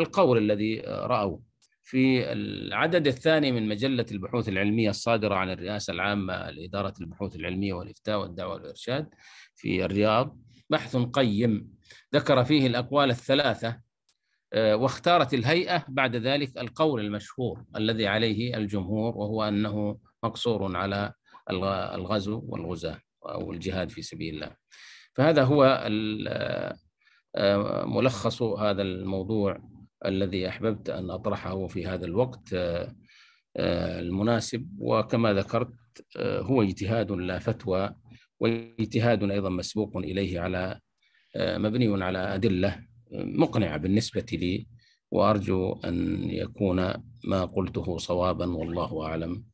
القول الذي راوه في العدد الثاني من مجله البحوث العلميه الصادره عن الرئاسه العامه لاداره البحوث العلميه والافتاء والدعوه والارشاد في الرياض بحث قيم ذكر فيه الاقوال الثلاثه آه، واختارت الهيئه بعد ذلك القول المشهور الذي عليه الجمهور وهو انه مقصور على الغزو والغزاة أو الجهاد في سبيل الله فهذا هو آه، ملخص هذا الموضوع الذي أحببت أن أطرحه في هذا الوقت آه، آه، المناسب وكما ذكرت هو اجتهاد لا فتوى واجتهاد أيضا مسبوق إليه على مبني على أدلة مقنعة بالنسبة لي وأرجو أن يكون ما قلته صوابا والله أعلم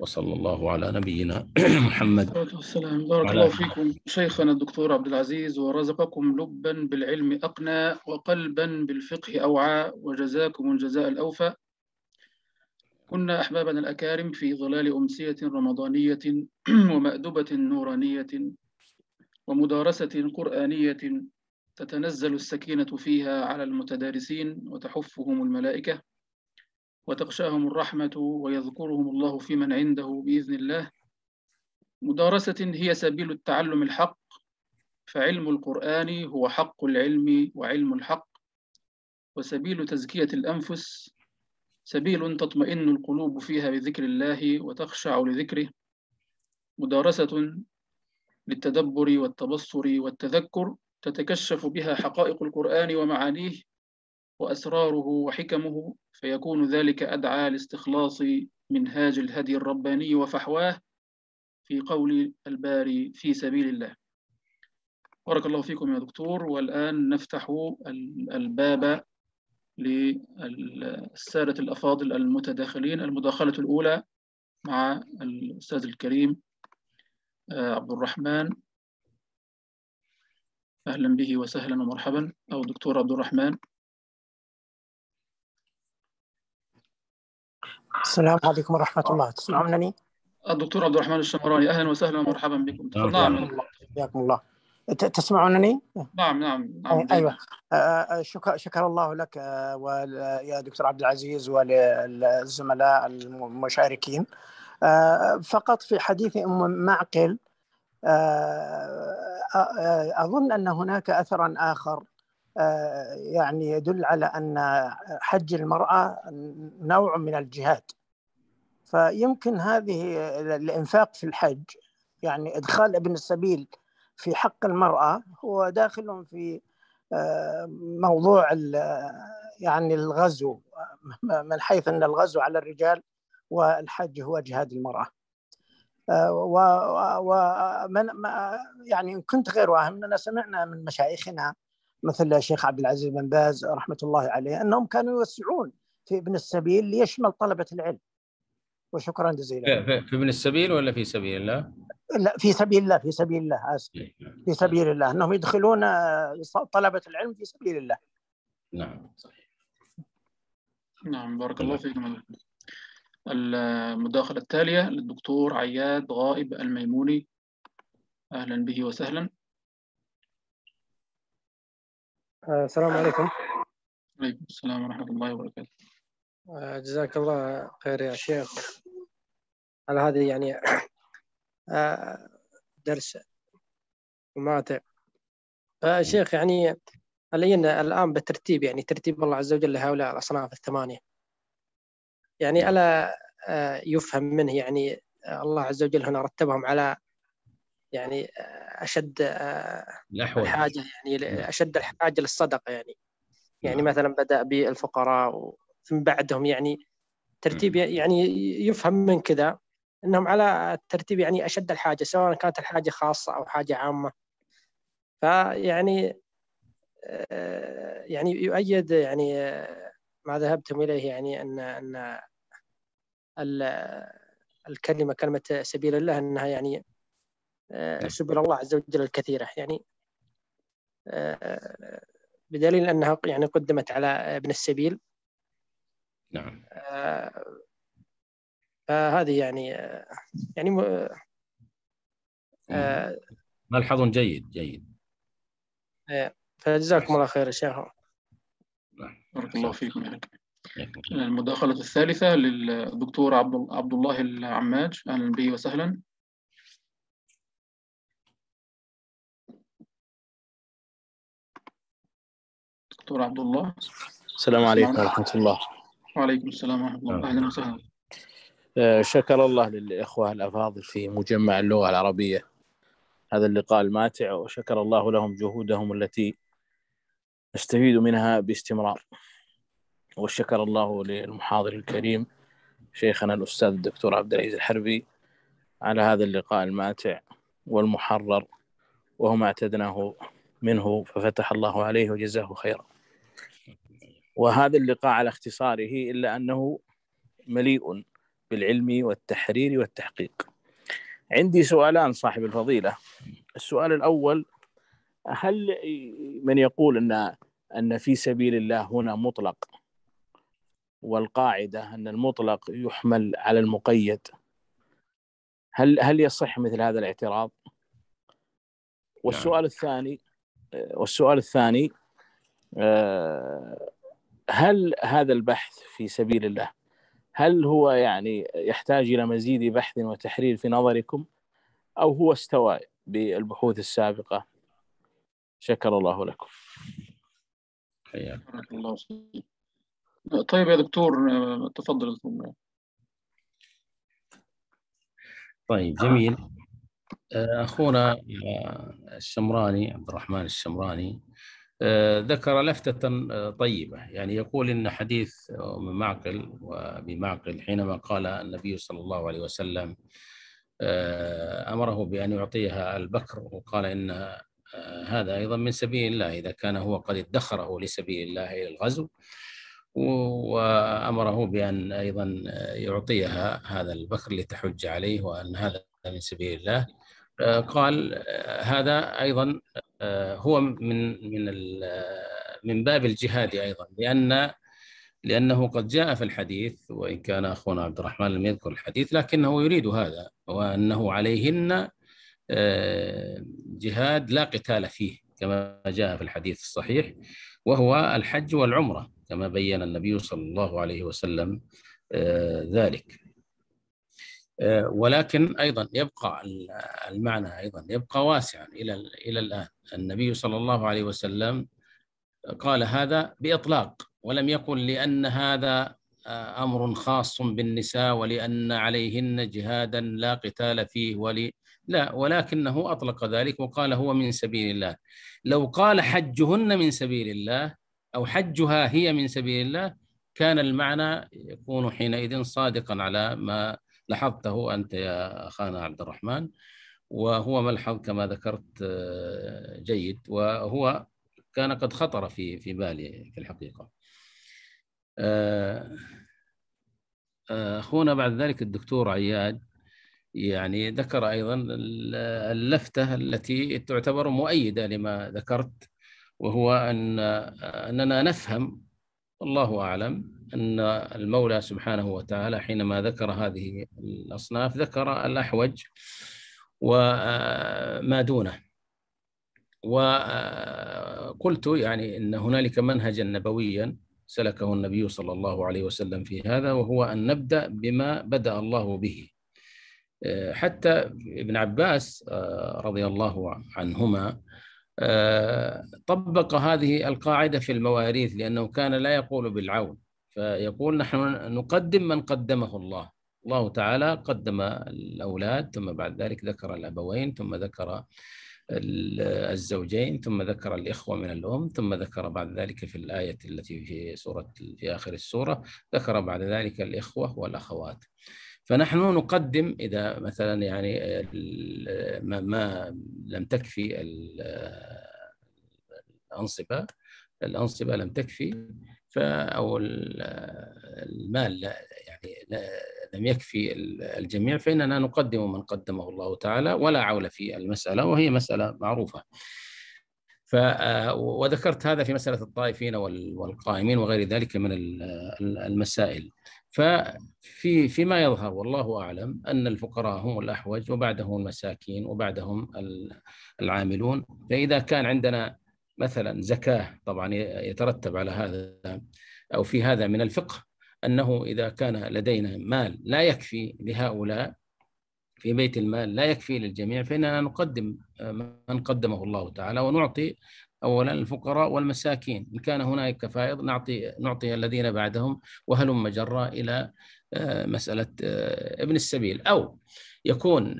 وصلى الله على نبينا محمد والسلام بارك الله فيكم شيخنا الدكتور عبد العزيز ورزقكم لبا بالعلم أقنى وقلبا بالفقه أوعى وجزاكم الجزاء الأوفى كنا أحبابنا الأكارم في ظلال أمسية رمضانية ومأدبة نورانية ومدارسة قرآنية تتنزل السكينة فيها على المتدارسين وتحفهم الملائكة وتغشاهم الرحمة ويذكرهم الله في من عنده بإذن الله مدارسة هي سبيل التعلم الحق فعلم القرآن هو حق العلم وعلم الحق وسبيل تزكية الأنفس سبيل تطمئن القلوب فيها بذكر الله وتخشع لذكره مدارسة للتدبر والتبصر والتذكر تتكشف بها حقائق القرآن ومعانيه وأسراره وحكمه فيكون ذلك أدعى لاستخلاص منهاج الهدي الرباني وفحواه في قول الباري في سبيل الله بارك الله فيكم يا دكتور والآن نفتح الباب للسادة الأفاضل المتداخلين المداخلة الأولى مع الأستاذ الكريم آه، عبد الرحمن أهلا به وسهلا ومرحبا أو دكتور عبد الرحمن السلام عليكم ورحمه الله تسمعونني الدكتور عبد الرحمن الشمراني اهلا وسهلا ومرحبا بكم نعم حياكم الله تسمعونني؟ نعم نعم, نعم ايوه شكر شكر الله لك ويا دكتور عبد العزيز وللزملاء المشاركين فقط في حديث ام معقل اظن ان هناك اثرا اخر آه، يعني يدل على أن حج المرأة نوع من الجهاد فيمكن هذه الإنفاق في الحج يعني إدخال ابن السبيل في حق المرأة هو داخل في آه، موضوع يعني الغزو من حيث أن الغزو على الرجال والحج هو جهاد المرأة آه، ومن يعني إن كنت غير واهم أننا سمعنا من مشايخنا مثل الشيخ عبد العزيز بن باز رحمه الله عليه انهم كانوا يوسعون في ابن السبيل ليشمل طلبه العلم وشكرا جزيلا في ابن السبيل ولا في سبيل الله؟ لا في سبيل الله في سبيل الله اسف إيه، نعم. في سبيل الله انهم يدخلون آه، طلبه العلم في سبيل الله نعم صحيح نعم بارك نعم. الله فيكم المداخلة التالية للدكتور عياد غائب الميموني أهلا به وسهلا آه السلام عليكم وعليكم السلام ورحمة الله وبركاته آه جزاك الله خير يا شيخ على هذه يعني آه درس مماتع آه، شيخ يعني علينا الآن بالترتيب يعني ترتيب الله عز وجل لهؤلاء الأصناف الثمانية يعني ألا آه، يفهم منه يعني الله عز وجل هنا رتبهم على يعني آه، اشد آه، الأحوال. الحاجه يعني نعم. اشد الحاجه للصدقه يعني يعني نعم. مثلا بدا بالفقراء ومن بعدهم يعني ترتيب يعني يفهم من كذا انهم على الترتيب يعني اشد الحاجه سواء كانت الحاجه خاصه او حاجه عامه فيعني آه، يعني يؤيد يعني ما ذهبتم اليه يعني ان ان الكلمه كلمه سبيل الله انها يعني نعم. سبل الله عز وجل الكثيرة يعني آه، بدليل أنها يعني قدمت على ابن السبيل نعم آه، فهذه يعني آه، يعني نعم. ملحظ جيد جيد فجزاكم الله خير يا شيخ نعم. بارك الله فيكم المداخلة الثالثة للدكتور عبد الله العماج أهلا به وسهلا دكتور عبد الله السلام عليكم ورحمة الله وعليكم السلام ورحمة الله أهلا وسهلا آه، شكر الله للإخوة الأفاضل في مجمع اللغة العربية هذا اللقاء الماتع وشكر الله لهم جهودهم التي نستفيد منها باستمرار وشكر الله للمحاضر الكريم شيخنا الأستاذ الدكتور عبد العزيز الحربي على هذا اللقاء الماتع والمحرر وهو ما اعتدناه منه ففتح الله عليه وجزاه خيرا وهذا اللقاء على اختصاره إلا أنه مليء بالعلم والتحرير والتحقيق عندي سؤالان صاحب الفضيلة السؤال الأول هل من يقول أن أن في سبيل الله هنا مطلق والقاعدة أن المطلق يحمل على المقيد هل هل يصح مثل هذا الاعتراض؟ والسؤال نعم. الثاني والسؤال الثاني آه، هل هذا البحث في سبيل الله هل هو يعني يحتاج الى مزيد بحث وتحرير في نظركم او هو استوى بالبحوث السابقه شكر الله لكم حياك الله طيب يا دكتور تفضل طيب جميل آه، اخونا آه، الشمراني عبد الرحمن الشمراني ذكر لفتة آه، طيبة يعني يقول إن حديث أم معقل وأبي معقل حينما قال النبي صلى الله عليه وسلم آه، أمره بأن يعطيها البكر وقال إن آه، هذا أيضا من سبيل الله إذا كان هو قد ادخره لسبيل الله إلى الغزو وأمره بأن أيضا يعطيها هذا البكر لتحج عليه وأن هذا من سبيل الله آه، قال آه، هذا ايضا آه، هو من من من باب الجهاد ايضا لان لانه قد جاء في الحديث وان كان اخونا عبد الرحمن لم يذكر الحديث لكنه يريد هذا وانه عليهن جهاد لا قتال فيه كما جاء في الحديث الصحيح وهو الحج والعمره كما بين النبي صلى الله عليه وسلم ذلك ولكن ايضا يبقى المعنى ايضا يبقى واسعا الى الى الان النبي صلى الله عليه وسلم قال هذا باطلاق ولم يقل لان هذا آه، امر خاص بالنساء ولان عليهن جهادا لا قتال فيه ولي لا ولكنه اطلق ذلك وقال هو من سبيل الله لو قال حجهن من سبيل الله او حجها هي من سبيل الله كان المعنى يكون حينئذ صادقا على ما لاحظته أنت يا أخانا عبد الرحمن وهو ملحظ كما ذكرت آه، جيد وهو كان قد خطر في في بالي في الحقيقة آه، آه، أخونا بعد ذلك الدكتور عياد يعني ذكر أيضا اللفتة التي تعتبر مؤيدة لما ذكرت وهو أن أننا نفهم والله أعلم أن المولى سبحانه وتعالى حينما ذكر هذه الأصناف ذكر الأحوج وما دونه وقلت يعني أن هنالك منهجا نبويا سلكه النبي صلى الله عليه وسلم في هذا وهو أن نبدأ بما بدأ الله به حتى ابن عباس آه، رضي الله عنهما آه، طبق هذه القاعدة في المواريث لأنه كان لا يقول بالعون فيقول نحن نقدم من قدمه الله الله تعالى قدم الأولاد ثم بعد ذلك ذكر الأبوين ثم ذكر الزوجين ثم ذكر الإخوة من الأم ثم ذكر بعد ذلك في الآية التي في سورة في آخر السورة ذكر بعد ذلك الإخوة والأخوات فنحن نقدم إذا مثلا يعني ما, ما لم تكفي الأنصبة الأنصبة لم تكفي ف او المال يعني لم يكفي الجميع فاننا نقدم من قدمه الله تعالى ولا عول في المساله وهي مساله معروفه. ف آه، وذكرت هذا في مساله الطائفين والقائمين وغير ذلك من المسائل. ففي فيما يظهر والله اعلم ان الفقراء هم الاحوج وبعدهم المساكين وبعدهم العاملون فاذا كان عندنا مثلا زكاه طبعا يترتب على هذا او في هذا من الفقه انه اذا كان لدينا مال لا يكفي لهؤلاء في بيت المال لا يكفي للجميع فاننا نقدم آه، من قدمه الله تعالى ونعطي اولا الفقراء والمساكين ان كان هناك فائض نعطي نعطي الذين بعدهم وهلم جرا الى آه، مساله آه، ابن السبيل او يكون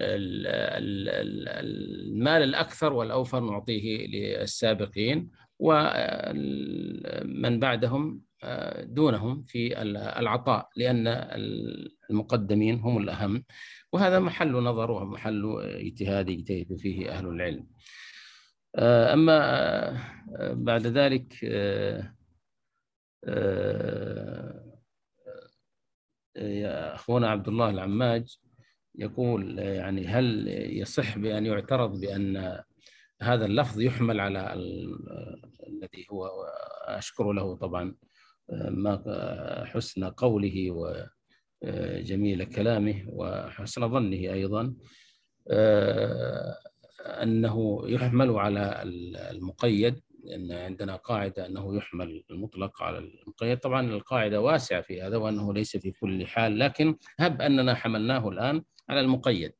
المال الأكثر والأوفر نعطيه للسابقين ومن بعدهم آه، دونهم في العطاء لأن المقدمين هم الأهم وهذا محل نظر ومحل اجتهاد يجتهد فيه أهل العلم آه، أما آه، بعد ذلك يا أخونا عبد الله العماج يقول يعني هل يصح بأن يعترض بأن هذا اللفظ يحمل على الذي هو أشكر له طبعا ما حسن قوله وجميل كلامه وحسن ظنه أيضا أنه يحمل على المقيد لأن عندنا قاعدة أنه يحمل المطلق على المقيد طبعا القاعدة واسعة في هذا وأنه ليس في كل حال لكن هب أننا حملناه الآن على المقيد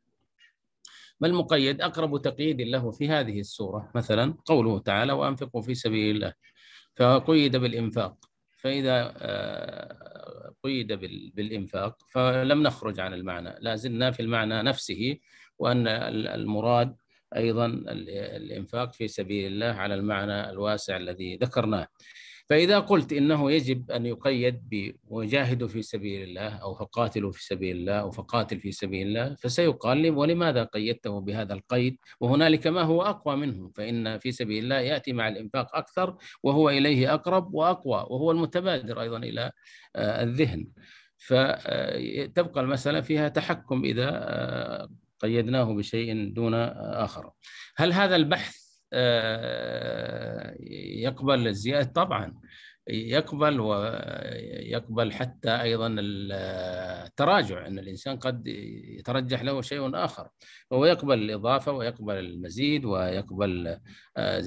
ما المقيد أقرب تقييد له في هذه السورة مثلا قوله تعالى وأنفقوا في سبيل الله فقيد بالإنفاق فإذا آه، قيد بالإنفاق فلم نخرج عن المعنى لا زلنا في المعنى نفسه وأن المراد أيضا الإنفاق في سبيل الله على المعنى الواسع الذي ذكرناه فإذا قلت إنه يجب أن يقيد بوجاهدوا في سبيل الله أو فقاتلوا في سبيل الله أو فقاتل في سبيل الله فسيقال لي ولماذا قيدته بهذا القيد وهنالك ما هو أقوى منه فإن في سبيل الله يأتي مع الإنفاق أكثر وهو إليه أقرب وأقوى وهو المتبادر أيضا إلى آه، الذهن فتبقى آه، المسألة فيها تحكم إذا آه، قيدناه بشيء دون آخر هل هذا البحث آه، يقبل الزيادة طبعا يقبل ويقبل حتى ايضا التراجع ان الانسان قد يترجح له شيء اخر هو يقبل الاضافه ويقبل المزيد ويقبل آه،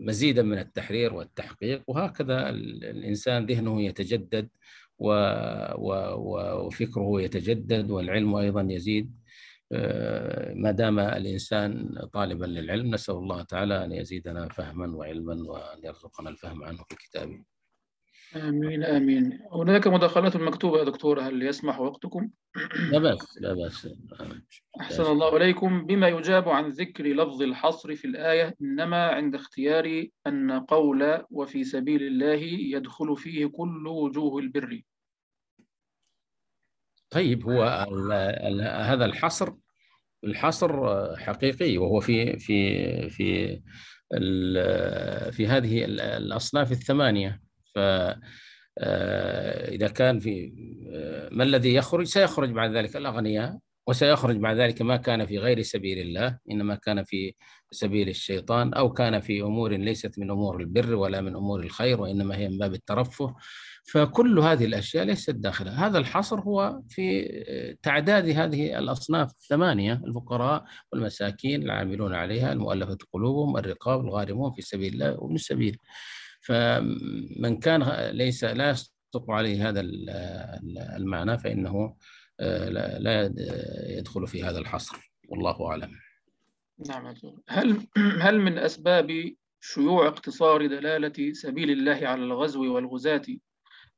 مزيدا من التحرير والتحقيق وهكذا الانسان ذهنه يتجدد وفكره يتجدد والعلم ايضا يزيد ما دام الانسان طالبا للعلم نسال الله تعالى ان يزيدنا فهما وعلما وان يرزقنا الفهم عنه في كتابه. امين امين. هناك مداخلات مكتوبه يا دكتور هل يسمح وقتكم؟ لا باس لا باس. احسن الله اليكم بما يجاب عن ذكر لفظ الحصر في الايه انما عند اختيار ان قول وفي سبيل الله يدخل فيه كل وجوه البر. طيب هو الـ نعم. الـ هذا الحصر الحصر حقيقي وهو في في في في هذه الاصناف الثمانيه ف آه، اذا كان في آه، ما الذي يخرج سيخرج بعد ذلك الاغنياء وسيخرج مع ذلك ما كان في غير سبيل الله انما كان في سبيل الشيطان او كان في امور ليست من امور البر ولا من امور الخير وانما هي من باب الترفه فكل هذه الاشياء ليست داخله هذا الحصر هو في تعداد هذه الاصناف الثمانيه الفقراء والمساكين العاملون عليها المؤلفه قلوبهم الرقاب الغارمون في سبيل الله وابن السبيل فمن كان ليس لا يصدق عليه هذا المعنى فانه آه، لا آه، يدخل في هذا الحصر والله أعلم نعم هل هل من أسباب شيوع اقتصار دلالة سبيل الله على الغزو والغزاة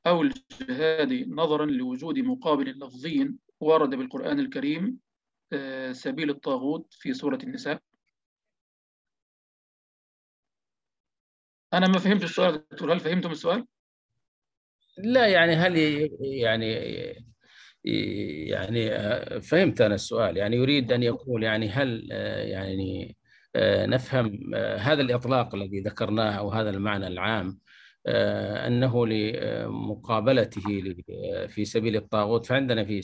أو الجهاد نظرا لوجود مقابل لفظي ورد بالقرآن الكريم آه، سبيل الطاغوت في سورة النساء أنا ما فهمت السؤال دكتور هل فهمتم السؤال؟ لا يعني هل يعني يعني آه، فهمت انا السؤال يعني يريد ان يقول يعني هل آه، يعني آه، نفهم هذا الاطلاق الذي ذكرناه او هذا المعنى العام انه لمقابلته في سبيل الطاغوت فعندنا في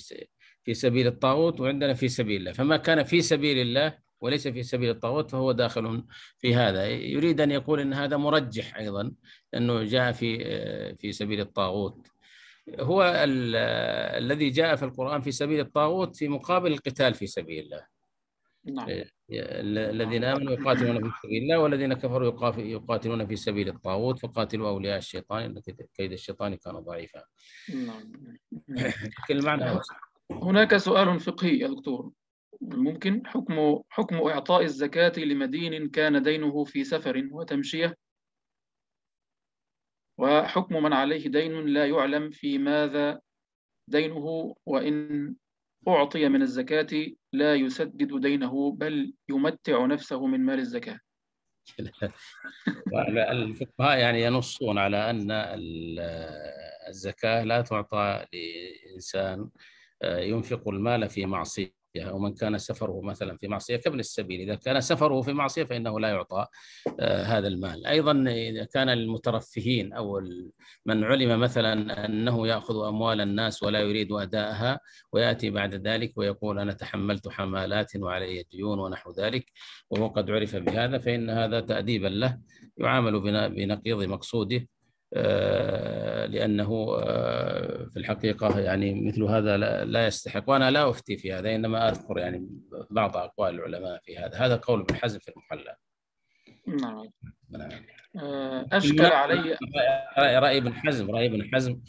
في سبيل الطاغوت وعندنا في سبيل الله فما كان في سبيل الله وليس في سبيل الطاغوت فهو داخل في هذا يريد ان يقول ان هذا مرجح ايضا انه جاء في في سبيل الطاغوت هو الذي جاء في القرآن في سبيل الطاغوت في مقابل القتال في سبيل الله نعم. إيه، الذين آمنوا يقاتلون في سبيل الله والذين كفروا يقاتلون في سبيل الطاغوت فقاتلوا أولياء الشيطان إن كيد الشيطان كان ضعيفا نعم. كل نعم. هناك سؤال فقهي يا دكتور ممكن حكم حكم إعطاء الزكاة لمدين كان دينه في سفر وتمشية وحكم من عليه دين لا يعلم في ماذا دينه وإن أعطي من الزكاة لا يسدد دينه بل يمتع نفسه من مال الزكاة الفقهاء يعني ينصون على أن الزكاة لا تعطى لإنسان آه، ينفق المال في معصية معصية أو من كان سفره مثلا في معصية كابن السبيل إذا كان سفره في معصية فإنه لا يعطى آه، هذا المال أيضا إذا كان المترفهين أو من علم مثلا أنه يأخذ أموال الناس ولا يريد أداءها ويأتي بعد ذلك ويقول أنا تحملت حمالات وعلي ديون ونحو ذلك وهو قد عرف بهذا فإن هذا تأديبا له يعامل بنقيض مقصوده آه، لانه آه، في الحقيقه يعني مثل هذا لا يستحق وانا لا افتي في هذا انما اذكر يعني بعض اقوال العلماء في هذا هذا قول ابن حزم في المحلى نعم, نعم. آه، اشكل علي راي ابن حزم راي ابن حزم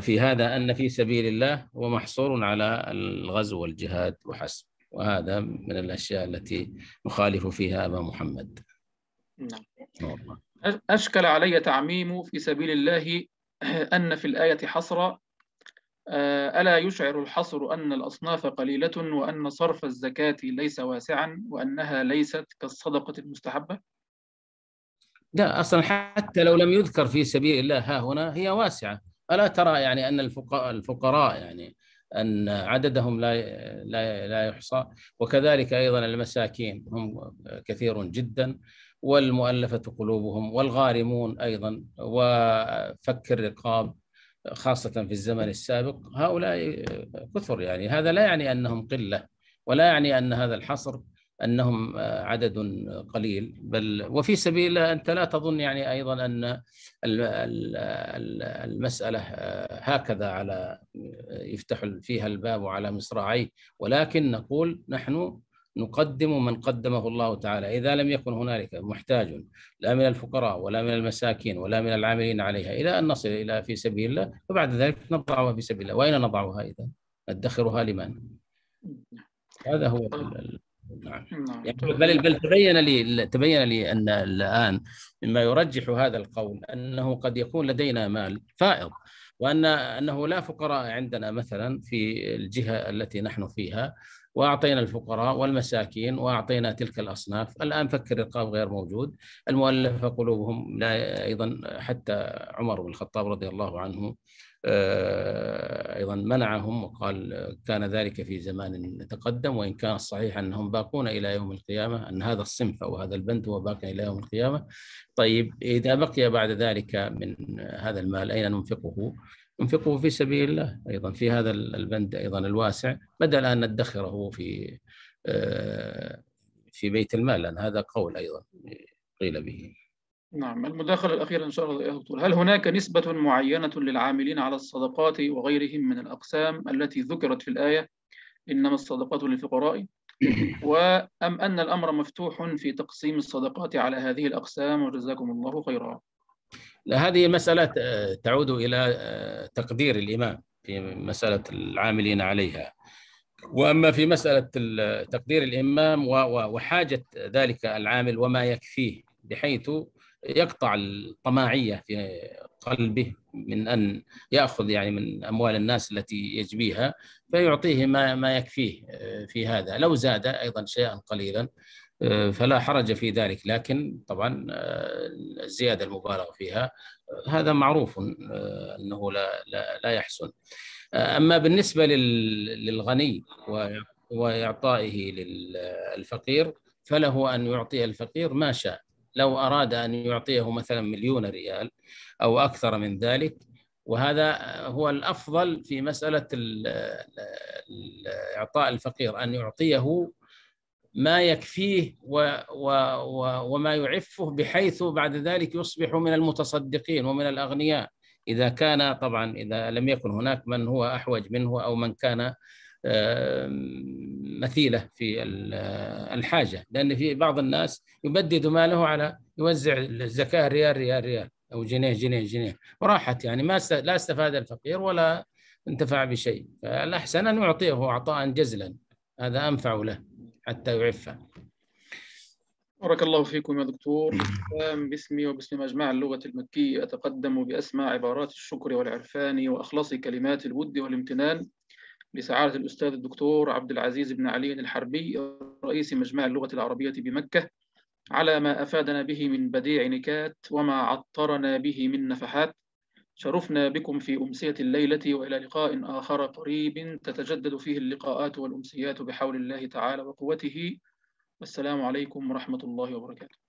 في هذا ان في سبيل الله هو محصور على الغزو والجهاد وحسب وهذا من الاشياء التي نخالف فيها ابا محمد نعم أشكل علي تعميم في سبيل الله أن في الآية حصر آه، ألا يشعر الحصر أن الأصناف قليلة وأن صرف الزكاة ليس واسعا وأنها ليست كالصدقة المستحبة؟ لا أصلا حتى لو لم يذكر في سبيل الله ها هنا هي واسعة ألا ترى يعني أن الفقراء, الفقراء يعني أن عددهم لا لا لا يحصى وكذلك أيضا المساكين هم كثير جدا والمؤلفة قلوبهم والغارمون أيضا وفك الرقاب خاصة في الزمن السابق هؤلاء كثر يعني هذا لا يعني أنهم قلة ولا يعني أن هذا الحصر أنهم آه، عدد قليل بل وفي سبيل آه، أنت لا تظن يعني أيضا أن المسألة آه، هكذا على يفتح فيها الباب على مصراعيه ولكن نقول نحن نقدم من قدمه الله تعالى إذا لم يكن هنالك محتاج لا من الفقراء ولا من المساكين ولا من العاملين عليها إلى أن نصل إلى في سبيل الله فبعد ذلك نضعها في سبيل الله وأين نضعها إذا ندخرها لمن هذا هو نعم, نعم. يعني بل بل تبين لي تبين لي ان الان مما يرجح هذا القول انه قد يكون لدينا مال فائض وان انه لا فقراء عندنا مثلا في الجهه التي نحن فيها واعطينا الفقراء والمساكين واعطينا تلك الاصناف الان فك الرقاب غير موجود المؤلفه قلوبهم لا ايضا حتى عمر بن الخطاب رضي الله عنه آه، ايضا منعهم وقال كان ذلك في زمان تقدم وان كان الصحيح انهم باقون الى يوم القيامه ان هذا الصنف او هذا البند هو باق الى يوم القيامه طيب اذا بقي بعد ذلك من هذا المال اين ننفقه؟ انفقوا في سبيل الله ايضا في هذا البند ايضا الواسع بدل ان ندخره في آه، في بيت المال لان هذا قول ايضا قيل به. نعم المداخله الاخيره ان شاء الله يا دكتور هل هناك نسبه معينه للعاملين على الصدقات وغيرهم من الاقسام التي ذكرت في الايه انما الصدقات للفقراء وام ان الامر مفتوح في تقسيم الصدقات على هذه الاقسام وجزاكم الله خيرا. هذه مسألة آه، تعود إلى آه، تقدير الإمام في مسألة العاملين عليها وأما في مسألة آه، تقدير الإمام وحاجة ذلك العامل وما يكفيه بحيث يقطع الطماعية في قلبه من أن يأخذ يعني من أموال الناس التي يجبيها فيعطيه ما يكفيه في هذا لو زاد أيضا شيئا قليلا آه، فلا حرج في ذلك لكن طبعا آه، الزيادة المبالغ فيها آه، هذا معروف أنه لا, لا, لا يحسن أما بالنسبة للغني وإعطائه للفقير فله أن يعطي الفقير ما شاء لو أراد أن يعطيه مثلا مليون ريال أو أكثر من ذلك وهذا هو الأفضل في مسألة إعطاء الفقير أن يعطيه ما يكفيه و و و وما يعفه بحيث بعد ذلك يصبح من المتصدقين ومن الاغنياء اذا كان طبعا اذا لم يكن هناك من هو احوج منه او من كان مثيله في الحاجه لان في بعض الناس يبدد ماله على يوزع الزكاه ريال ريال ريال او جنيه جنيه جنيه وراحت يعني ما لا استفاد الفقير ولا انتفع بشيء فالاحسن ان يعطيه عطاء جزلا هذا انفع له حتى يعفها بارك الله فيكم يا دكتور نعم. باسمي وباسم مجمع اللغة المكي أتقدم بأسمى عبارات الشكر والعرفان وأخلص كلمات الود والامتنان لسعادة الأستاذ الدكتور عبد العزيز بن علي الحربي رئيس مجمع اللغة العربية بمكة على ما أفادنا به من بديع نكات وما عطرنا به من نفحات شرفنا بكم في أمسية الليلة وإلى لقاء آخر قريب تتجدد فيه اللقاءات والأمسيات بحول الله تعالى وقوته والسلام عليكم ورحمة الله وبركاته